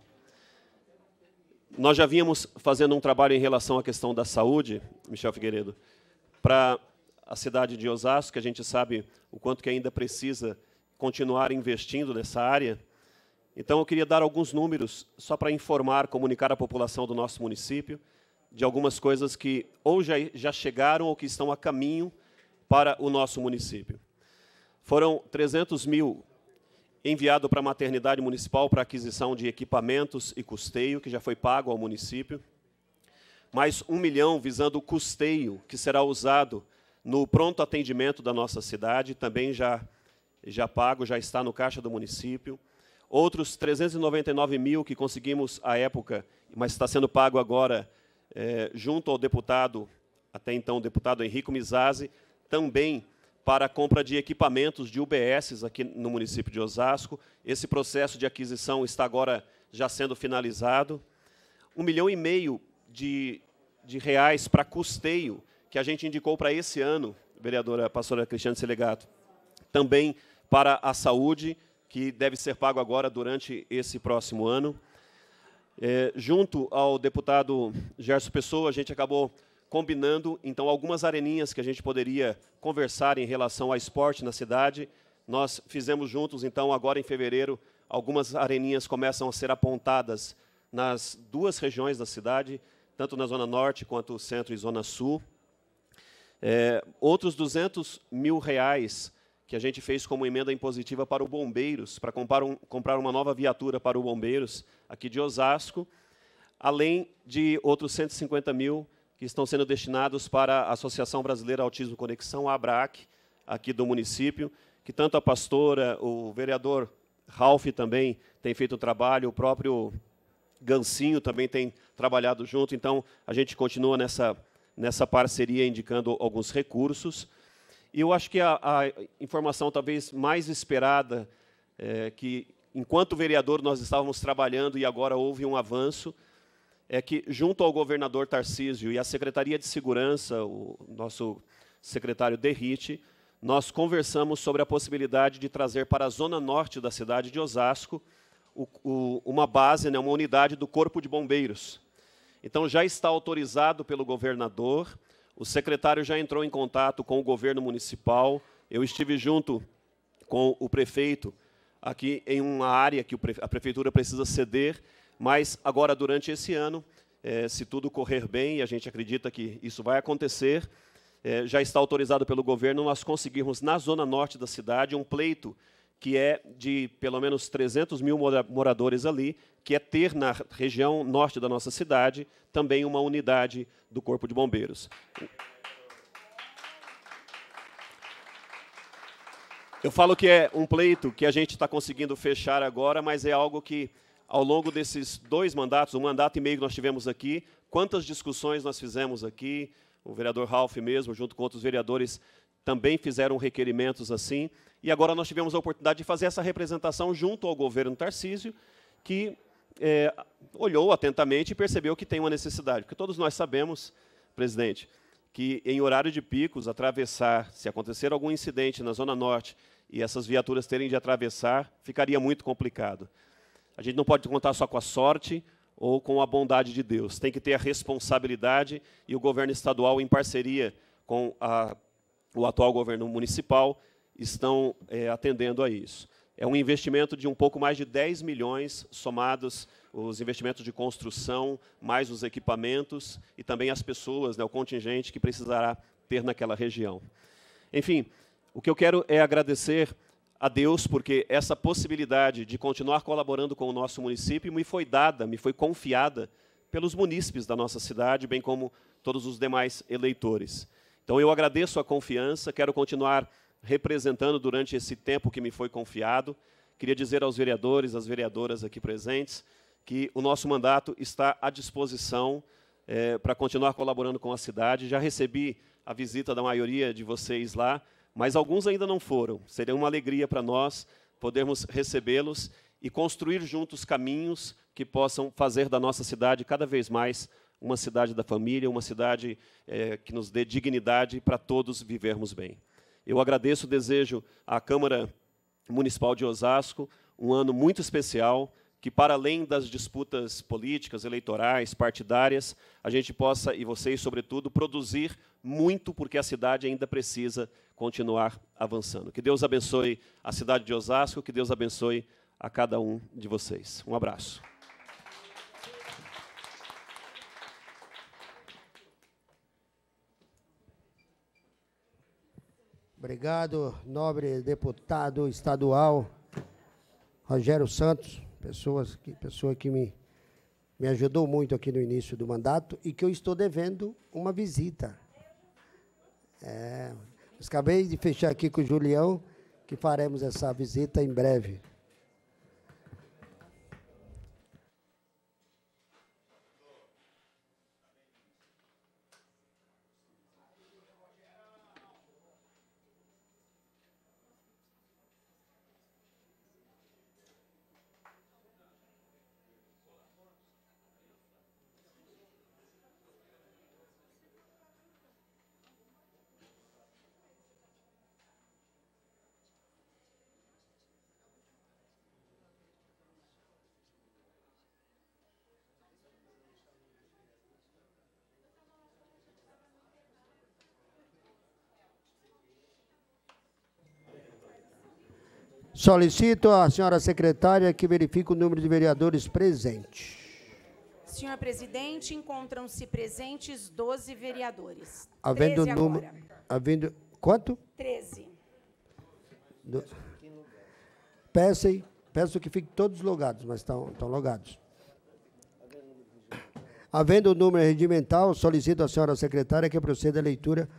Nós já vínhamos fazendo um trabalho em relação à questão da saúde, Michel Figueiredo, para a cidade de Osasco, que a gente sabe o quanto que ainda precisa continuar investindo nessa área. Então, eu queria dar alguns números só para informar, comunicar à população do nosso município de algumas coisas que ou já, já chegaram ou que estão a caminho para o nosso município. Foram 300 mil enviado para a maternidade municipal para aquisição de equipamentos e custeio, que já foi pago ao município, mais um milhão visando o custeio, que será usado no pronto atendimento da nossa cidade, também já, já pago, já está no caixa do município. Outros 399 mil que conseguimos à época, mas está sendo pago agora é, junto ao deputado, até então deputado Henrico Mizazzi, também para a compra de equipamentos de UBSs aqui no município de Osasco. Esse processo de aquisição está agora já sendo finalizado. Um milhão e meio de, de reais para custeio, que a gente indicou para esse ano, vereadora pastora Cristiane Selegato, também para a saúde, que deve ser pago agora durante esse próximo ano. É, junto ao deputado Gerson Pessoa, a gente acabou combinando então algumas areninhas que a gente poderia conversar em relação ao esporte na cidade. Nós fizemos juntos, então, agora em fevereiro, algumas areninhas começam a ser apontadas nas duas regiões da cidade, tanto na Zona Norte quanto Centro e Zona Sul. É, outros 200 mil reais que a gente fez como emenda impositiva para o Bombeiros, para comprar, um, comprar uma nova viatura para o Bombeiros, aqui de Osasco, além de outros 150 mil que estão sendo destinados para a Associação Brasileira Autismo Conexão, a ABRAC, aqui do município, que tanto a pastora, o vereador Ralph também tem feito o trabalho, o próprio Gancinho também tem trabalhado junto, então a gente continua nessa, nessa parceria indicando alguns recursos. E eu acho que a, a informação talvez mais esperada, é, que enquanto vereador nós estávamos trabalhando e agora houve um avanço, é que junto ao governador Tarcísio e à Secretaria de Segurança, o nosso secretário Derrite, nós conversamos sobre a possibilidade de trazer para a zona norte da cidade de Osasco o, o, uma base, né, uma unidade do Corpo de Bombeiros. Então já está autorizado pelo governador o secretário já entrou em contato com o governo municipal. Eu estive junto com o prefeito aqui em uma área que a prefeitura precisa ceder, mas agora, durante esse ano, eh, se tudo correr bem, e a gente acredita que isso vai acontecer, eh, já está autorizado pelo governo nós conseguirmos, na zona norte da cidade, um pleito que é de pelo menos 300 mil moradores ali, que é ter na região norte da nossa cidade também uma unidade do Corpo de Bombeiros. Eu falo que é um pleito que a gente está conseguindo fechar agora, mas é algo que, ao longo desses dois mandatos, um mandato e meio que nós tivemos aqui, quantas discussões nós fizemos aqui, o vereador Ralph mesmo, junto com outros vereadores, também fizeram requerimentos assim, e agora nós tivemos a oportunidade de fazer essa representação junto ao governo Tarcísio, que é, olhou atentamente e percebeu que tem uma necessidade, porque todos nós sabemos, presidente, que em horário de picos, atravessar, se acontecer algum incidente na Zona Norte e essas viaturas terem de atravessar, ficaria muito complicado. A gente não pode contar só com a sorte ou com a bondade de Deus, tem que ter a responsabilidade e o governo estadual, em parceria com a o atual governo municipal estão é, atendendo a isso. É um investimento de um pouco mais de 10 milhões, somados os investimentos de construção, mais os equipamentos e também as pessoas, né, o contingente que precisará ter naquela região. Enfim, o que eu quero é agradecer a Deus, porque essa possibilidade de continuar colaborando com o nosso município me foi dada, me foi confiada pelos munícipes da nossa cidade, bem como todos os demais eleitores. Então eu agradeço a confiança, quero continuar representando durante esse tempo que me foi confiado. Queria dizer aos vereadores, às vereadoras aqui presentes, que o nosso mandato está à disposição é, para continuar colaborando com a cidade. Já recebi a visita da maioria de vocês lá, mas alguns ainda não foram. Seria uma alegria para nós podermos recebê-los e construir juntos caminhos que possam fazer da nossa cidade cada vez mais uma cidade da família, uma cidade é, que nos dê dignidade para todos vivermos bem. Eu agradeço desejo à Câmara Municipal de Osasco, um ano muito especial, que para além das disputas políticas, eleitorais, partidárias, a gente possa, e vocês sobretudo, produzir muito, porque a cidade ainda precisa continuar avançando. Que Deus abençoe a cidade de Osasco, que Deus abençoe a cada um de vocês. Um abraço. Obrigado, nobre deputado estadual Rogério Santos, pessoas que, pessoa que me, me ajudou muito aqui no início do mandato e que eu estou devendo uma visita. É, acabei de fechar aqui com o Julião que faremos essa visita em breve. Solicito à senhora secretária que verifique o número de vereadores presentes. Senhor presidente, encontram-se presentes 12 vereadores. Havendo o número. Havendo. Quanto? 13. Do... Peço, peço que fiquem todos logados, mas estão, estão logados. Havendo o número regimental, solicito à senhora secretária que proceda à leitura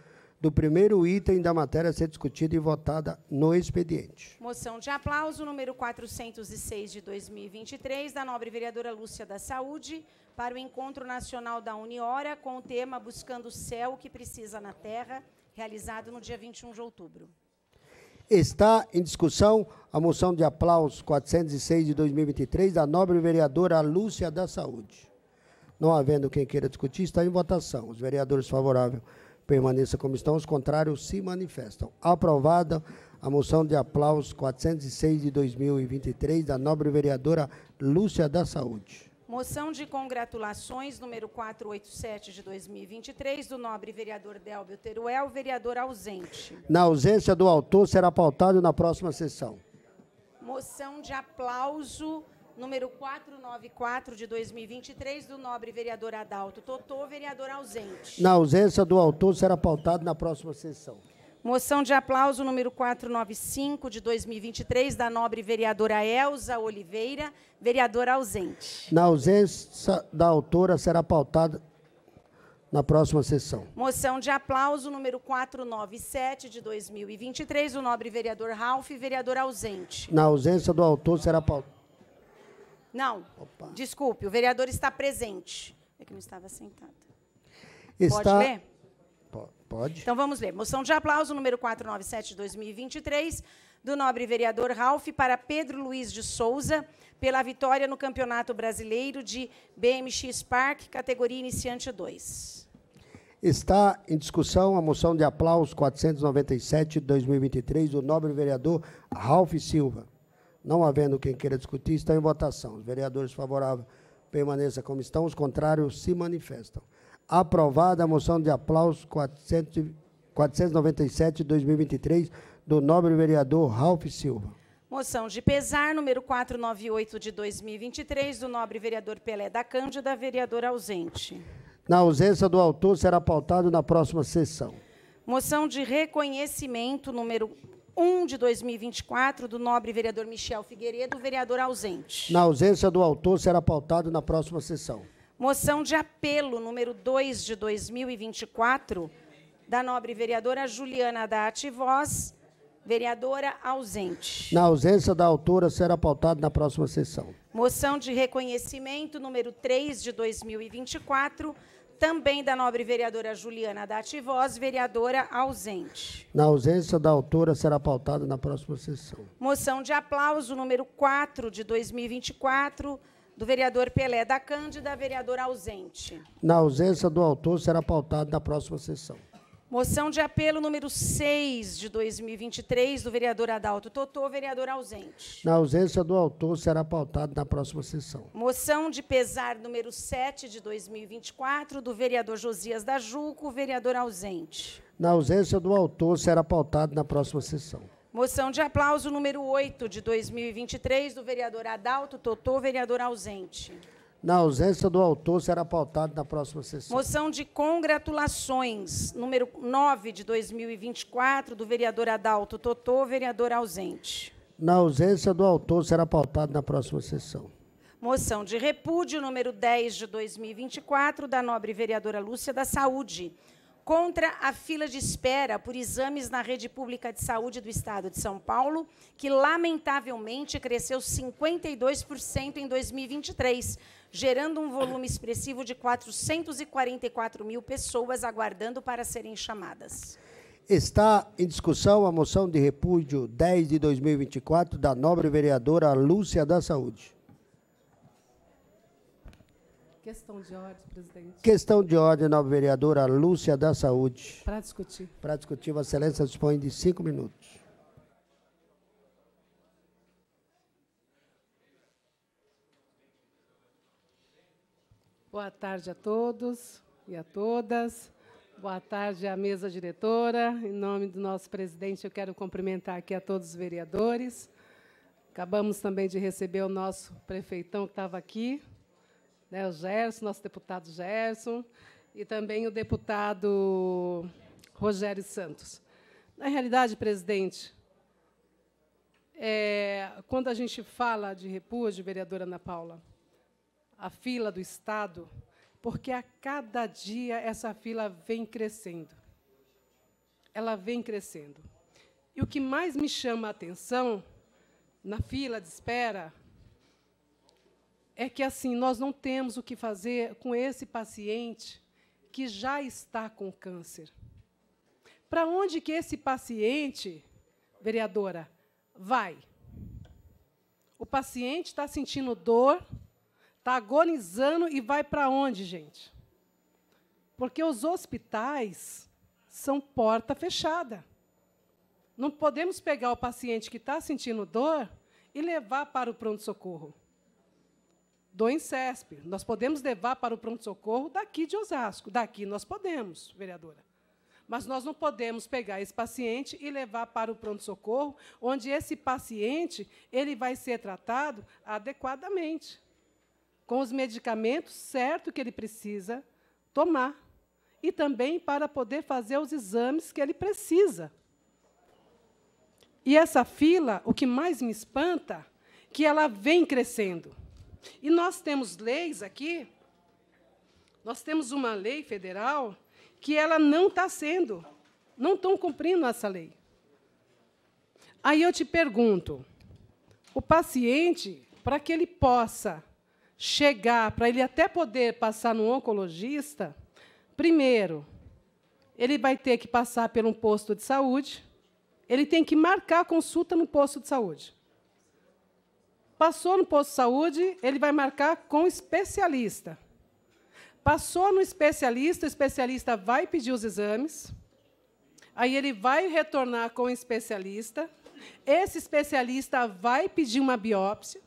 do primeiro item da matéria a ser discutida e votada no expediente. Moção de aplauso número 406 de 2023 da nobre vereadora Lúcia da Saúde para o Encontro Nacional da Uniora com o tema Buscando o Céu que Precisa na Terra, realizado no dia 21 de outubro. Está em discussão a moção de aplauso 406 de 2023 da nobre vereadora Lúcia da Saúde. Não havendo quem queira discutir, está em votação. Os vereadores favoráveis permaneça como estão, os contrários se manifestam. Aprovada a moção de aplauso 406 de 2023 da nobre vereadora Lúcia da Saúde. Moção de congratulações número 487 de 2023 do nobre vereador Delbio Teruel, vereador ausente. Na ausência do autor será pautado na próxima sessão. Moção de aplauso número 494 de 2023, do nobre vereador Adalto Totô, vereador ausente. Na ausência do autor, será pautado na próxima sessão. Moção de aplauso número 495 de 2023, da nobre vereadora Elza Oliveira, vereadora ausente. Na ausência da autora, será pautada na próxima sessão. Moção de aplauso número 497 de 2023, do nobre vereador Ralph, vereador ausente. Na ausência do autor, será pautada. Não. Opa. Desculpe, o vereador está presente. É que não estava sentado. Está... Pode ler? Pode. Então vamos ler. Moção de aplauso número 497 de 2023 do nobre vereador Ralph para Pedro Luiz de Souza pela vitória no Campeonato Brasileiro de BMX Park, categoria iniciante 2. Está em discussão a moção de aplauso 497 de 2023 do nobre vereador Ralph Silva. Não havendo quem queira discutir, estão em votação. Os vereadores favoráveis permaneçam como estão, os contrários se manifestam. Aprovada a moção de aplauso 497 de 2023 do nobre vereador Ralph Silva. Moção de pesar número 498 de 2023 do nobre vereador Pelé da Cândida, vereador ausente. Na ausência do autor será pautado na próxima sessão. Moção de reconhecimento número 1 de 2024, do nobre vereador Michel Figueiredo, vereador ausente. Na ausência do autor, será pautado na próxima sessão. Moção de apelo número 2 de 2024, da nobre vereadora Juliana Dati Voz, vereadora ausente. Na ausência da autora, será pautado na próxima sessão. Moção de reconhecimento número 3 de 2024, também da nobre vereadora Juliana Dati Voz, vereadora ausente. Na ausência da autora, será pautada na próxima sessão. Moção de aplauso número 4 de 2024, do vereador Pelé da Cândida, vereadora ausente. Na ausência do autor, será pautada na próxima sessão. Moção de apelo número 6 de 2023, do vereador Adalto Totô, vereador ausente. Na ausência do autor, será pautado na próxima sessão. Moção de pesar número 7 de 2024, do vereador Josias da Juco, vereador ausente. Na ausência do autor, será pautado na próxima sessão. Moção de aplauso número 8 de 2023, do vereador Adalto Totô, vereador ausente na ausência do autor, será pautado na próxima sessão. Moção de congratulações, número 9 de 2024, do vereador Adalto Totô, vereador ausente. Na ausência do autor, será pautado na próxima sessão. Moção de repúdio, número 10 de 2024, da nobre vereadora Lúcia da Saúde, contra a fila de espera por exames na rede pública de saúde do Estado de São Paulo, que lamentavelmente cresceu 52% em 2023, gerando um volume expressivo de 444 mil pessoas aguardando para serem chamadas. Está em discussão a moção de repúdio 10 de 2024 da nobre vereadora Lúcia da Saúde. Questão de ordem, presidente. Questão de ordem, nobre vereadora Lúcia da Saúde. Para discutir. Para discutir, Vossa Excelência dispõe de cinco minutos. Boa tarde a todos e a todas. Boa tarde à mesa diretora. Em nome do nosso presidente, eu quero cumprimentar aqui a todos os vereadores. Acabamos também de receber o nosso prefeitão que estava aqui, né, o Gerson, nosso deputado Gerson, e também o deputado Rogério Santos. Na realidade, presidente, é, quando a gente fala de repúdio, vereadora Ana Paula, a fila do Estado, porque a cada dia essa fila vem crescendo. Ela vem crescendo. E o que mais me chama a atenção na fila de espera é que assim nós não temos o que fazer com esse paciente que já está com câncer. Para onde que esse paciente, vereadora, vai? O paciente está sentindo dor, Está agonizando e vai para onde, gente? Porque os hospitais são porta fechada. Não podemos pegar o paciente que está sentindo dor e levar para o pronto-socorro do INSESP. Nós podemos levar para o pronto-socorro daqui de Osasco. Daqui nós podemos, vereadora. Mas nós não podemos pegar esse paciente e levar para o pronto-socorro, onde esse paciente ele vai ser tratado adequadamente com os medicamentos certo que ele precisa tomar e também para poder fazer os exames que ele precisa. E essa fila, o que mais me espanta, que ela vem crescendo. E nós temos leis aqui, nós temos uma lei federal que ela não está sendo, não estão cumprindo essa lei. Aí eu te pergunto, o paciente, para que ele possa chegar, para ele até poder passar no oncologista, primeiro, ele vai ter que passar por um posto de saúde, ele tem que marcar a consulta no posto de saúde. Passou no posto de saúde, ele vai marcar com especialista. Passou no especialista, o especialista vai pedir os exames. Aí ele vai retornar com o especialista. Esse especialista vai pedir uma biópsia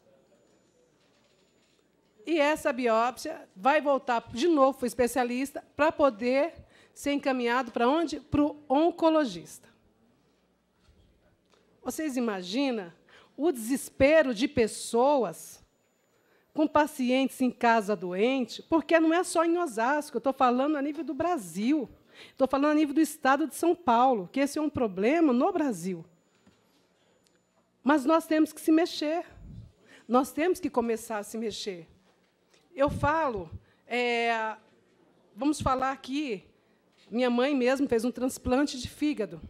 e essa biópsia vai voltar de novo para o especialista para poder ser encaminhado para onde? Para o oncologista. Vocês imaginam o desespero de pessoas com pacientes em casa doente, porque não é só em Osasco, eu estou falando a nível do Brasil, estou falando a nível do estado de São Paulo, que esse é um problema no Brasil. Mas nós temos que se mexer, nós temos que começar a se mexer. Eu falo, é, vamos falar aqui, minha mãe mesmo fez um transplante de fígado.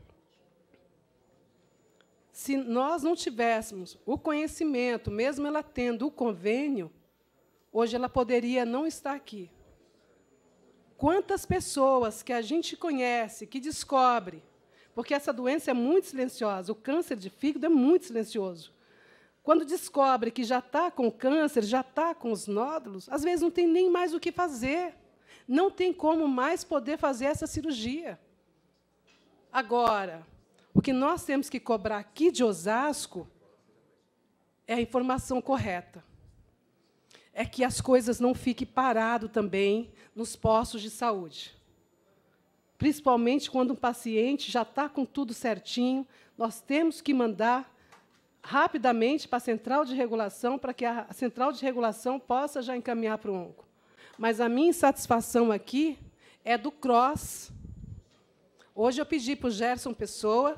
Se nós não tivéssemos o conhecimento, mesmo ela tendo o convênio, hoje ela poderia não estar aqui. Quantas pessoas que a gente conhece, que descobre, porque essa doença é muito silenciosa, o câncer de fígado é muito silencioso. Quando descobre que já está com câncer, já está com os nódulos, às vezes não tem nem mais o que fazer. Não tem como mais poder fazer essa cirurgia. Agora, o que nós temos que cobrar aqui de Osasco é a informação correta. É que as coisas não fiquem parado também nos postos de saúde. Principalmente quando um paciente já está com tudo certinho, nós temos que mandar rapidamente para a central de regulação, para que a central de regulação possa já encaminhar para o ONCO. Mas a minha insatisfação aqui é do CROSS. Hoje eu pedi para o Gerson Pessoa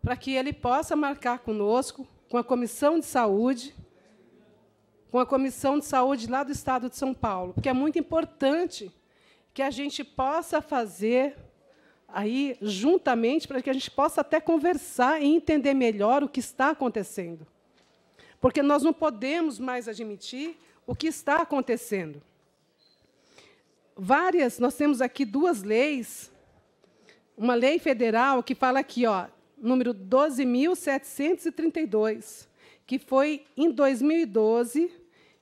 para que ele possa marcar conosco, com a Comissão de Saúde, com a Comissão de Saúde lá do Estado de São Paulo, porque é muito importante que a gente possa fazer aí juntamente para que a gente possa até conversar e entender melhor o que está acontecendo. Porque nós não podemos mais admitir o que está acontecendo. Várias, nós temos aqui duas leis, uma lei federal que fala aqui, ó, número 12732, que foi em 2012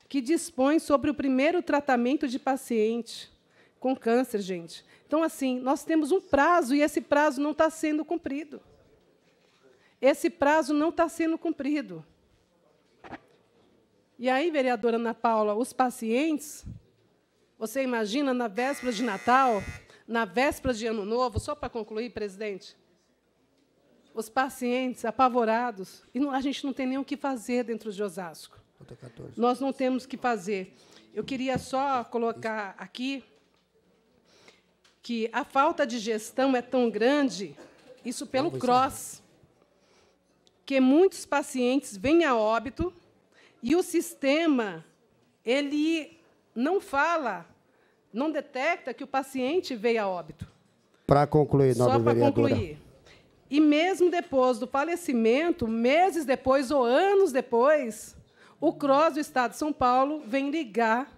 que dispõe sobre o primeiro tratamento de paciente com câncer, gente. Então, assim, nós temos um prazo e esse prazo não está sendo cumprido. Esse prazo não está sendo cumprido. E aí, vereadora Ana Paula, os pacientes, você imagina na véspera de Natal, na véspera de Ano Novo, só para concluir, presidente, os pacientes apavorados, e não, a gente não tem nem o que fazer dentro de Osasco. Nós não temos o que fazer. Eu queria só colocar aqui que a falta de gestão é tão grande, isso pelo CROSS, que muitos pacientes vêm a óbito e o sistema ele não fala, não detecta que o paciente veio a óbito. Para concluir, nobre Só para concluir. E mesmo depois do falecimento, meses depois ou anos depois, o CROSS do Estado de São Paulo vem ligar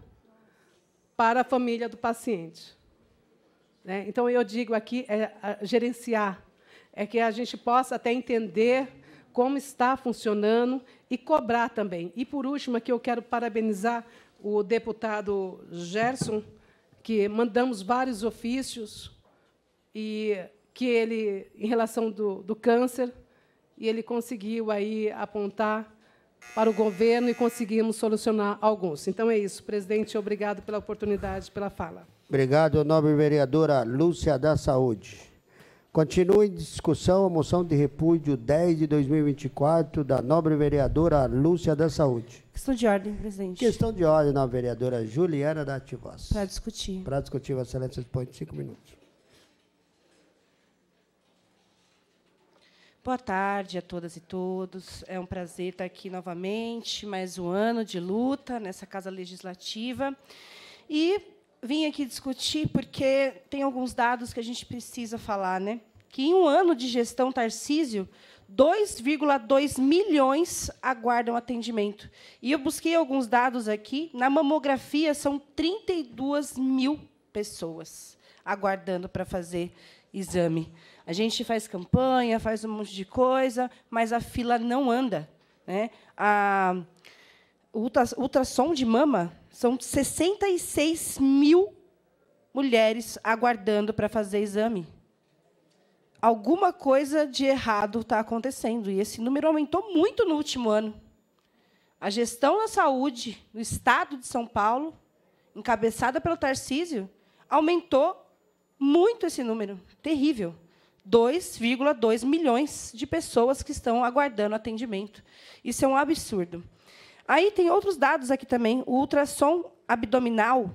para a família do paciente. Né? Então, eu digo aqui, é gerenciar, é que a gente possa até entender como está funcionando e cobrar também. E, por último, aqui eu quero parabenizar o deputado Gerson, que mandamos vários ofícios, e que ele, em relação do, do câncer, e ele conseguiu aí apontar para o governo e conseguimos solucionar alguns. Então é isso, presidente. Obrigado pela oportunidade, pela fala. Obrigado, nobre vereadora Lúcia da Saúde. Continua em discussão a moção de repúdio 10 de 2024 da nobre vereadora Lúcia da Saúde. Questão de ordem, presidente. Questão de ordem, nobre vereadora Juliana da Tivos. Para discutir. Para discutir, Vossa Excelência, dispõe de cinco minutos. Boa tarde a todas e todos. É um prazer estar aqui novamente, mais um ano de luta nessa Casa Legislativa. E vim aqui discutir porque tem alguns dados que a gente precisa falar, né? Que em um ano de gestão Tarcísio, 2,2 milhões aguardam atendimento. E eu busquei alguns dados aqui. Na mamografia, são 32 mil pessoas aguardando para fazer exame. A gente faz campanha, faz um monte de coisa, mas a fila não anda. Né? A ultrassom de mama são 66 mil mulheres aguardando para fazer exame. Alguma coisa de errado está acontecendo. E esse número aumentou muito no último ano. A gestão da saúde no estado de São Paulo, encabeçada pelo Tarcísio, aumentou muito esse número. Terrível. 2,2 milhões de pessoas que estão aguardando atendimento. Isso é um absurdo. Aí tem outros dados aqui também. O ultrassom abdominal,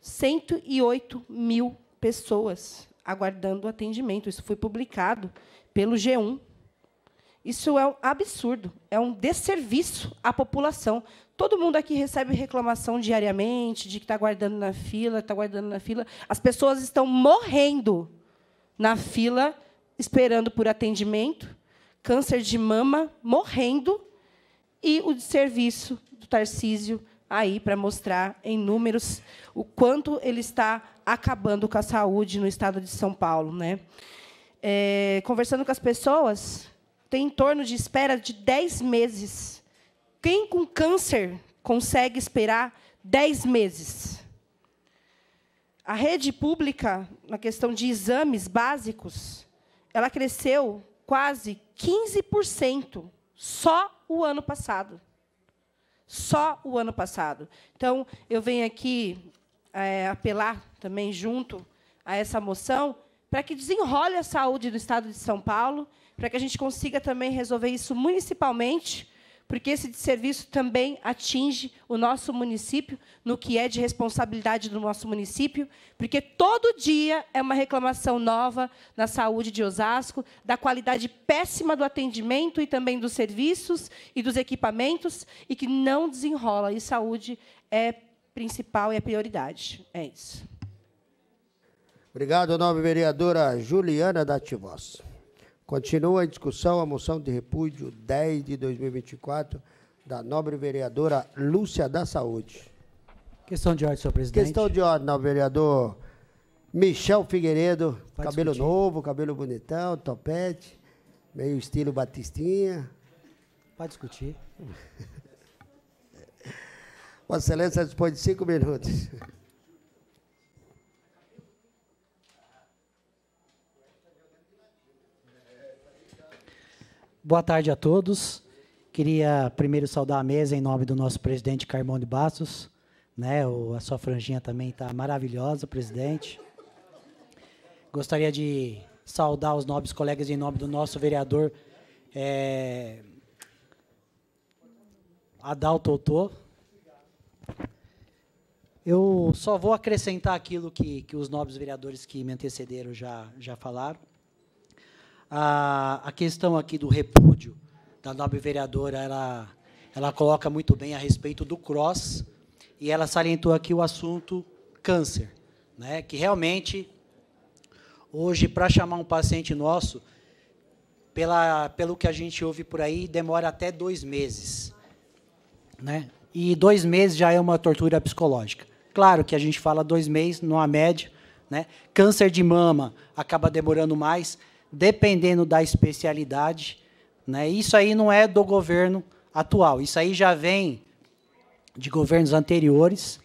108 mil pessoas aguardando atendimento. Isso foi publicado pelo G1. Isso é um absurdo, é um desserviço à população. Todo mundo aqui recebe reclamação diariamente de que está aguardando na fila, está aguardando na fila. As pessoas estão morrendo na fila esperando por atendimento, câncer de mama, morrendo, e o serviço do Tarcísio aí para mostrar em números o quanto ele está acabando com a saúde no estado de São Paulo. Né? É, conversando com as pessoas, tem em torno de espera de 10 meses. Quem com câncer consegue esperar 10 meses? a rede pública, na questão de exames básicos, ela cresceu quase 15% só o ano passado. Só o ano passado. Então, eu venho aqui é, apelar também junto a essa moção para que desenrole a saúde do Estado de São Paulo, para que a gente consiga também resolver isso municipalmente, porque esse serviço também atinge o nosso município, no que é de responsabilidade do nosso município, porque todo dia é uma reclamação nova na saúde de Osasco, da qualidade péssima do atendimento e também dos serviços e dos equipamentos, e que não desenrola. E saúde é principal e é prioridade. É isso. Obrigado, nova vereadora Juliana da Tivossa. Continua a discussão a moção de repúdio 10 de 2024 da nobre vereadora Lúcia da Saúde. Questão de ordem, senhor presidente. Questão de ordem, nobre vereador Michel Figueiredo, Pode cabelo discutir. novo, cabelo bonitão, topete, meio estilo Batistinha. Pode discutir. Vossa Excelência dispõe de cinco minutos. Boa tarde a todos. Queria primeiro saudar a mesa em nome do nosso presidente Carmão de Bastos. Né, o, a sua franjinha também está maravilhosa, presidente. Gostaria de saudar os nobres colegas em nome do nosso vereador é, Adalto Otô. Eu só vou acrescentar aquilo que, que os nobres vereadores que me antecederam já, já falaram a, a questão aqui do repúdio da nobre vereadora, ela, ela coloca muito bem a respeito do cross e ela salientou aqui o assunto câncer, né? Que realmente hoje para chamar um paciente nosso, pela, pelo que a gente ouve por aí, demora até dois meses, né? E dois meses já é uma tortura psicológica. Claro que a gente fala dois meses, não há média, né? Câncer de mama acaba demorando mais, dependendo da especialidade. Né? Isso aí não é do governo atual, isso aí já vem de governos anteriores.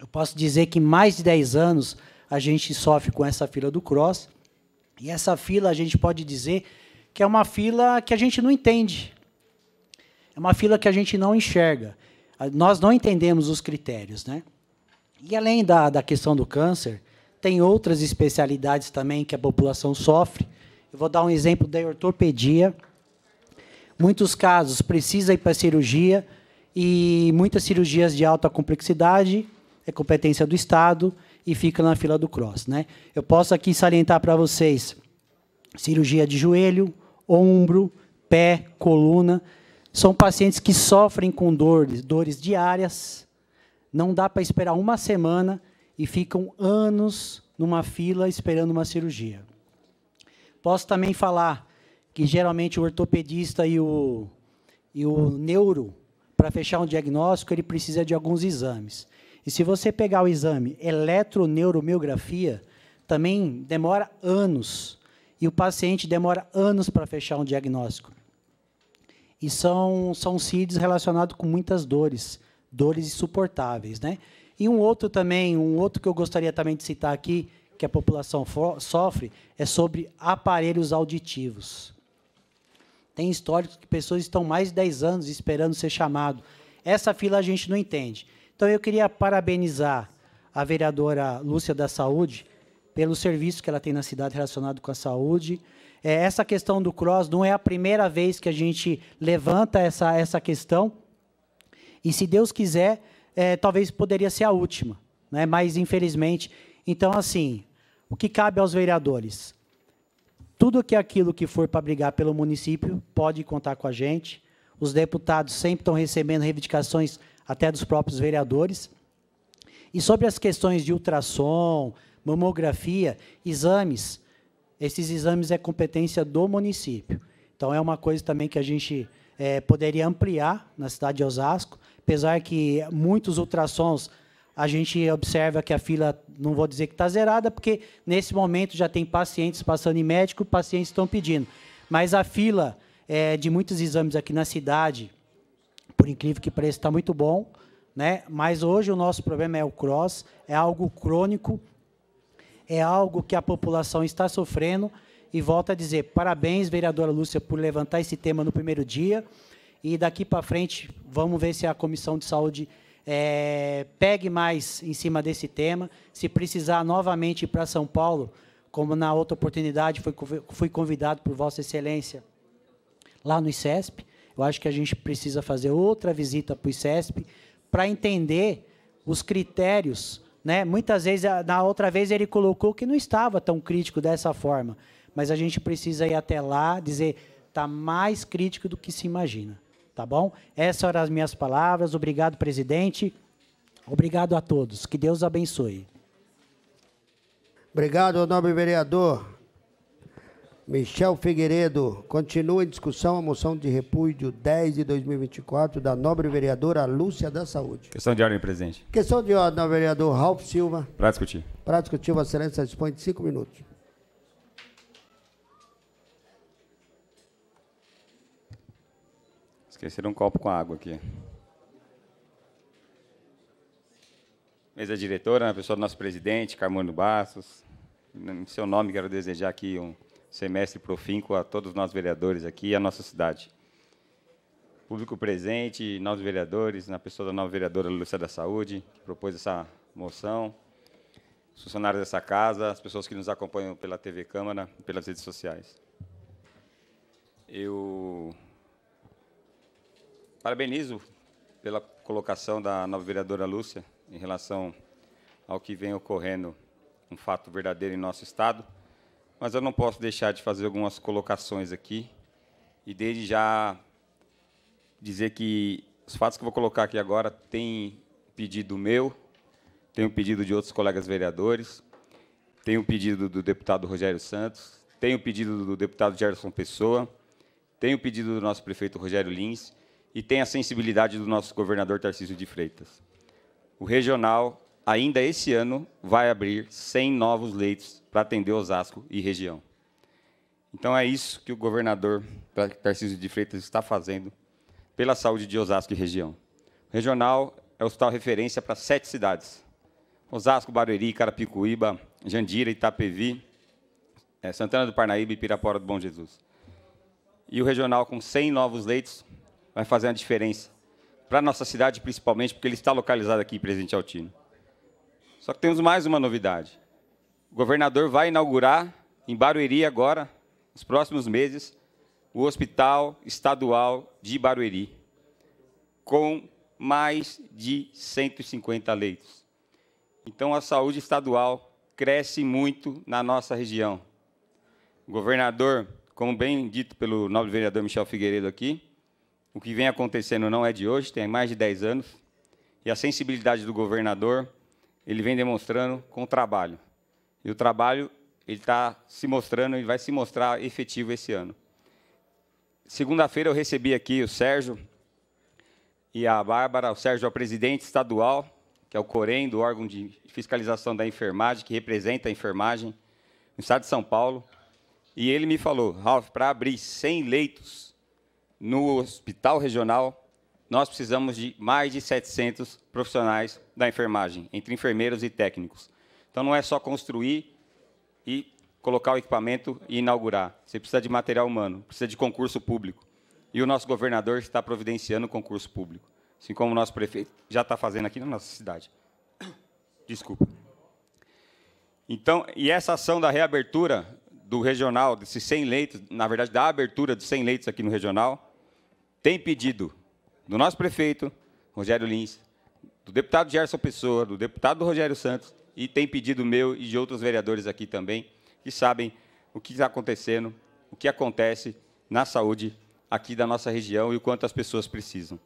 Eu posso dizer que mais de 10 anos a gente sofre com essa fila do cross. E essa fila a gente pode dizer que é uma fila que a gente não entende. É uma fila que a gente não enxerga. Nós não entendemos os critérios. Né? E além da, da questão do câncer, tem outras especialidades também que a população sofre. Eu vou dar um exemplo da ortopedia. Muitos casos precisa ir para cirurgia e muitas cirurgias de alta complexidade é competência do Estado e fica na fila do cross, né? Eu posso aqui salientar para vocês cirurgia de joelho, ombro, pé, coluna, são pacientes que sofrem com dores, dores diárias. Não dá para esperar uma semana e ficam anos numa fila esperando uma cirurgia. Posso também falar que geralmente o ortopedista e o, e o neuro, para fechar um diagnóstico, ele precisa de alguns exames. E se você pegar o exame eletroneuromiografia, também demora anos. E o paciente demora anos para fechar um diagnóstico. E são, são CIDs relacionados com muitas dores, dores insuportáveis. Né? E um outro também, um outro que eu gostaria também de citar aqui, que a população sofre é sobre aparelhos auditivos. Tem históricos que pessoas estão mais de 10 anos esperando ser chamado. Essa fila a gente não entende. Então, eu queria parabenizar a vereadora Lúcia da Saúde pelo serviço que ela tem na cidade relacionado com a saúde. É, essa questão do cross não é a primeira vez que a gente levanta essa, essa questão. E, se Deus quiser, é, talvez poderia ser a última. Né? Mas, infelizmente... Então, assim, o que cabe aos vereadores? Tudo que aquilo que for para brigar pelo município pode contar com a gente. Os deputados sempre estão recebendo reivindicações até dos próprios vereadores. E sobre as questões de ultrassom, mamografia, exames, esses exames é competência do município. Então, é uma coisa também que a gente é, poderia ampliar na cidade de Osasco, apesar que muitos ultrassons a gente observa que a fila, não vou dizer que está zerada, porque nesse momento já tem pacientes passando em médico, pacientes estão pedindo. Mas a fila é, de muitos exames aqui na cidade, por incrível que pareça, está muito bom. Né? Mas hoje o nosso problema é o cross, é algo crônico, é algo que a população está sofrendo. E volto a dizer, parabéns, vereadora Lúcia, por levantar esse tema no primeiro dia. E daqui para frente, vamos ver se a Comissão de Saúde é, pegue mais em cima desse tema. Se precisar novamente ir para São Paulo, como na outra oportunidade fui, fui convidado por Vossa Excelência lá no ICESP, eu acho que a gente precisa fazer outra visita para o ICESP para entender os critérios. Né? Muitas vezes, na outra vez, ele colocou que não estava tão crítico dessa forma, mas a gente precisa ir até lá, dizer está mais crítico do que se imagina. Tá bom? Essas eram as minhas palavras. Obrigado, presidente. Obrigado a todos. Que Deus abençoe. Obrigado, nobre vereador. Michel Figueiredo, continua em discussão a moção de repúdio 10 de 2024 da nobre vereadora Lúcia da Saúde. Questão de ordem, presidente. Questão de ordem, nobre vereador Ralf Silva. Para discutir. Para discutir, Vossa Excelência dispõe de cinco minutos. Esqueceram um copo com água aqui. Mesa diretora, a né? pessoa do nosso presidente, Carmano Bastos. Em seu nome, quero desejar aqui um semestre profíncuo a todos nós vereadores aqui e à nossa cidade. Público presente, nós vereadores, na pessoa da nova vereadora Lúcia da Saúde, que propôs essa moção, os funcionários dessa casa, as pessoas que nos acompanham pela TV Câmara e pelas redes sociais. Eu Parabenizo pela colocação da nova vereadora Lúcia em relação ao que vem ocorrendo, um fato verdadeiro em nosso Estado, mas eu não posso deixar de fazer algumas colocações aqui e desde já dizer que os fatos que eu vou colocar aqui agora têm pedido meu, tem um pedido de outros colegas vereadores, tem um pedido do deputado Rogério Santos, tem o um pedido do deputado Gerson Pessoa, tem o um pedido do nosso prefeito Rogério Lins, e tem a sensibilidade do nosso governador Tarcísio de Freitas. O regional, ainda esse ano, vai abrir 100 novos leitos para atender Osasco e região. Então é isso que o governador Tarcísio de Freitas está fazendo pela saúde de Osasco e região. O regional é o hospital referência para sete cidades: Osasco, Barueri, Carapicuíba, Jandira, Itapevi, eh, Santana do Parnaíba e Pirapora do Bom Jesus. E o regional com 100 novos leitos vai fazer uma diferença para a nossa cidade, principalmente, porque ele está localizado aqui, Presidente Altino. Só que temos mais uma novidade. O governador vai inaugurar em Barueri agora, nos próximos meses, o Hospital Estadual de Barueri, com mais de 150 leitos. Então, a saúde estadual cresce muito na nossa região. O governador, como bem dito pelo nobre vereador Michel Figueiredo aqui, o que vem acontecendo não é de hoje, tem mais de 10 anos. E a sensibilidade do governador, ele vem demonstrando com o trabalho. E o trabalho, ele está se mostrando e vai se mostrar efetivo esse ano. Segunda-feira eu recebi aqui o Sérgio e a Bárbara. O Sérgio é o presidente estadual, que é o Corém, do órgão de fiscalização da enfermagem, que representa a enfermagem no estado de São Paulo. E ele me falou, Ralf, para abrir 100 leitos no hospital regional, nós precisamos de mais de 700 profissionais da enfermagem, entre enfermeiros e técnicos. Então, não é só construir e colocar o equipamento e inaugurar. Você precisa de material humano, precisa de concurso público. E o nosso governador está providenciando concurso público, assim como o nosso prefeito já está fazendo aqui na nossa cidade. Desculpa. Então, e essa ação da reabertura do regional, desses 100 leitos, na verdade, da abertura de 100 leitos aqui no regional, tem pedido do nosso prefeito, Rogério Lins, do deputado Gerson Pessoa, do deputado Rogério Santos, e tem pedido meu e de outros vereadores aqui também, que sabem o que está acontecendo, o que acontece na saúde aqui da nossa região e o quanto as pessoas precisam.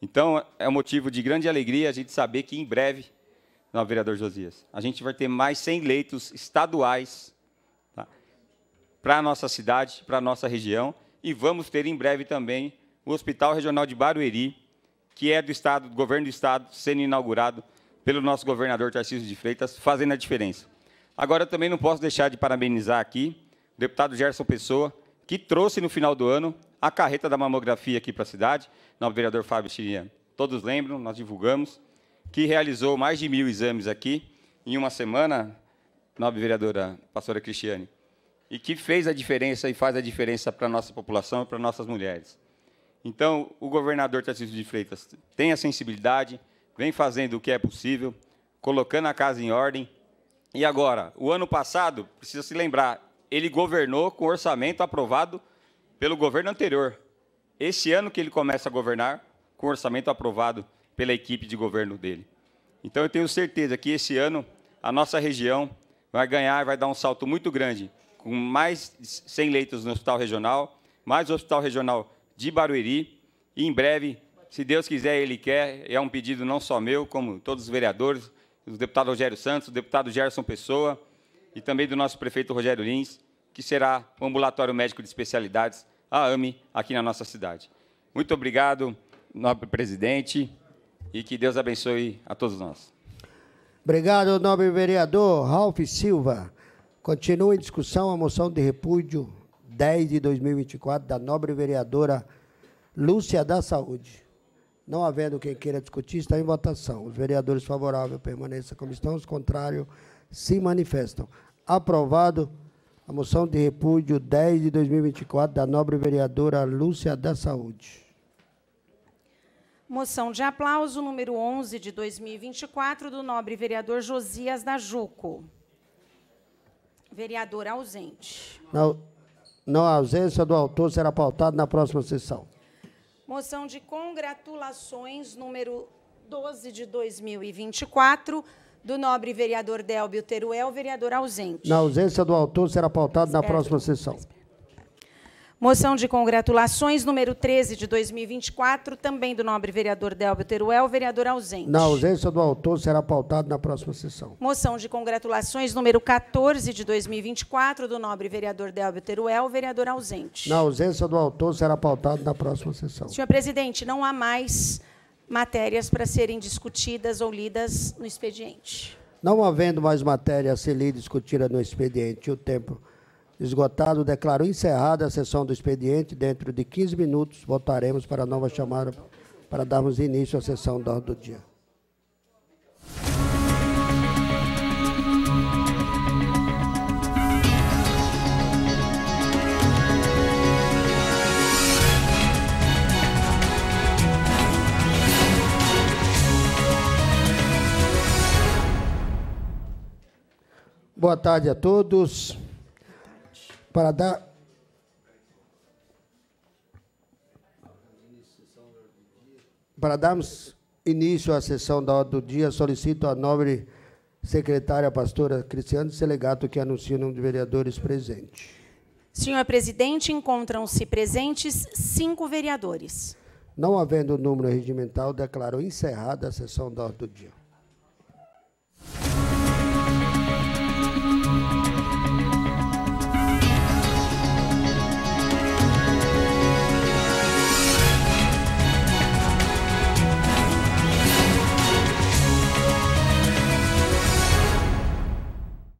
Então, é um motivo de grande alegria a gente saber que em breve, não, vereador Josias, a gente vai ter mais 100 leitos estaduais tá, para a nossa cidade, para a nossa região, e vamos ter em breve também o Hospital Regional de Barueri, que é do Estado, do Governo do Estado, sendo inaugurado pelo nosso governador Tarcísio de Freitas, fazendo a diferença. Agora, também não posso deixar de parabenizar aqui o deputado Gerson Pessoa, que trouxe no final do ano a carreta da mamografia aqui para a cidade, nosso vereador Fábio Chirinha. Todos lembram, nós divulgamos, que realizou mais de mil exames aqui em uma semana, nobre vereadora, pastora Cristiane, e que fez a diferença e faz a diferença para a nossa população e para nossas mulheres. Então, o governador Tarcísio de Freitas tem a sensibilidade, vem fazendo o que é possível, colocando a casa em ordem. E agora, o ano passado, precisa se lembrar, ele governou com orçamento aprovado pelo governo anterior. Esse ano que ele começa a governar, com orçamento aprovado pela equipe de governo dele. Então, eu tenho certeza que esse ano a nossa região vai ganhar, vai dar um salto muito grande, com mais 100 leitos no hospital regional, mais hospital regional de Barueri. E em breve, se Deus quiser, Ele quer, é um pedido não só meu, como todos os vereadores, do deputado Rogério Santos, do deputado Gerson Pessoa e também do nosso prefeito Rogério Lins, que será o ambulatório médico de especialidades, a AME, aqui na nossa cidade. Muito obrigado, nobre presidente, e que Deus abençoe a todos nós. Obrigado, nobre vereador Ralph Silva. Continua em discussão a moção de repúdio 10 de 2024, da nobre vereadora Lúcia da Saúde. Não havendo quem queira discutir, está em votação. Os vereadores favoráveis permaneçam como estão, os contrários se manifestam. Aprovado a moção de repúdio 10 de 2024 da nobre vereadora Lúcia da Saúde. Moção de aplauso número 11 de 2024 do nobre vereador Josias da Juco. Vereador ausente. Não. Não, a ausência do autor será pautado na próxima sessão. Moção de congratulações número 12 de 2024 do nobre vereador Delbio Teruel, vereador ausente. Na ausência do autor será pautado na próxima sessão. Moção de congratulações número 13 de 2024, também do nobre vereador Delbio Teruel, vereador ausente. Na ausência do autor, será pautado na próxima sessão. Moção de congratulações número 14 de 2024, do nobre vereador Delbio Teruel, vereador ausente. Na ausência do autor, será pautado na próxima sessão. Senhor presidente, não há mais matérias para serem discutidas ou lidas no expediente. Não havendo mais matéria a ser lida e discutida no expediente, o tempo Esgotado, declaro encerrada a sessão do expediente. Dentro de 15 minutos, votaremos para a nova chamada para darmos início à sessão da do dia. Boa tarde a todos para dar Para darmos início à sessão da hora do dia, solicito a nobre secretária pastora Cristiane Selegato que anuncie o número de vereadores presentes. Senhor presidente, encontram-se presentes cinco vereadores. Não havendo número regimental, declaro encerrada a sessão da hora do dia.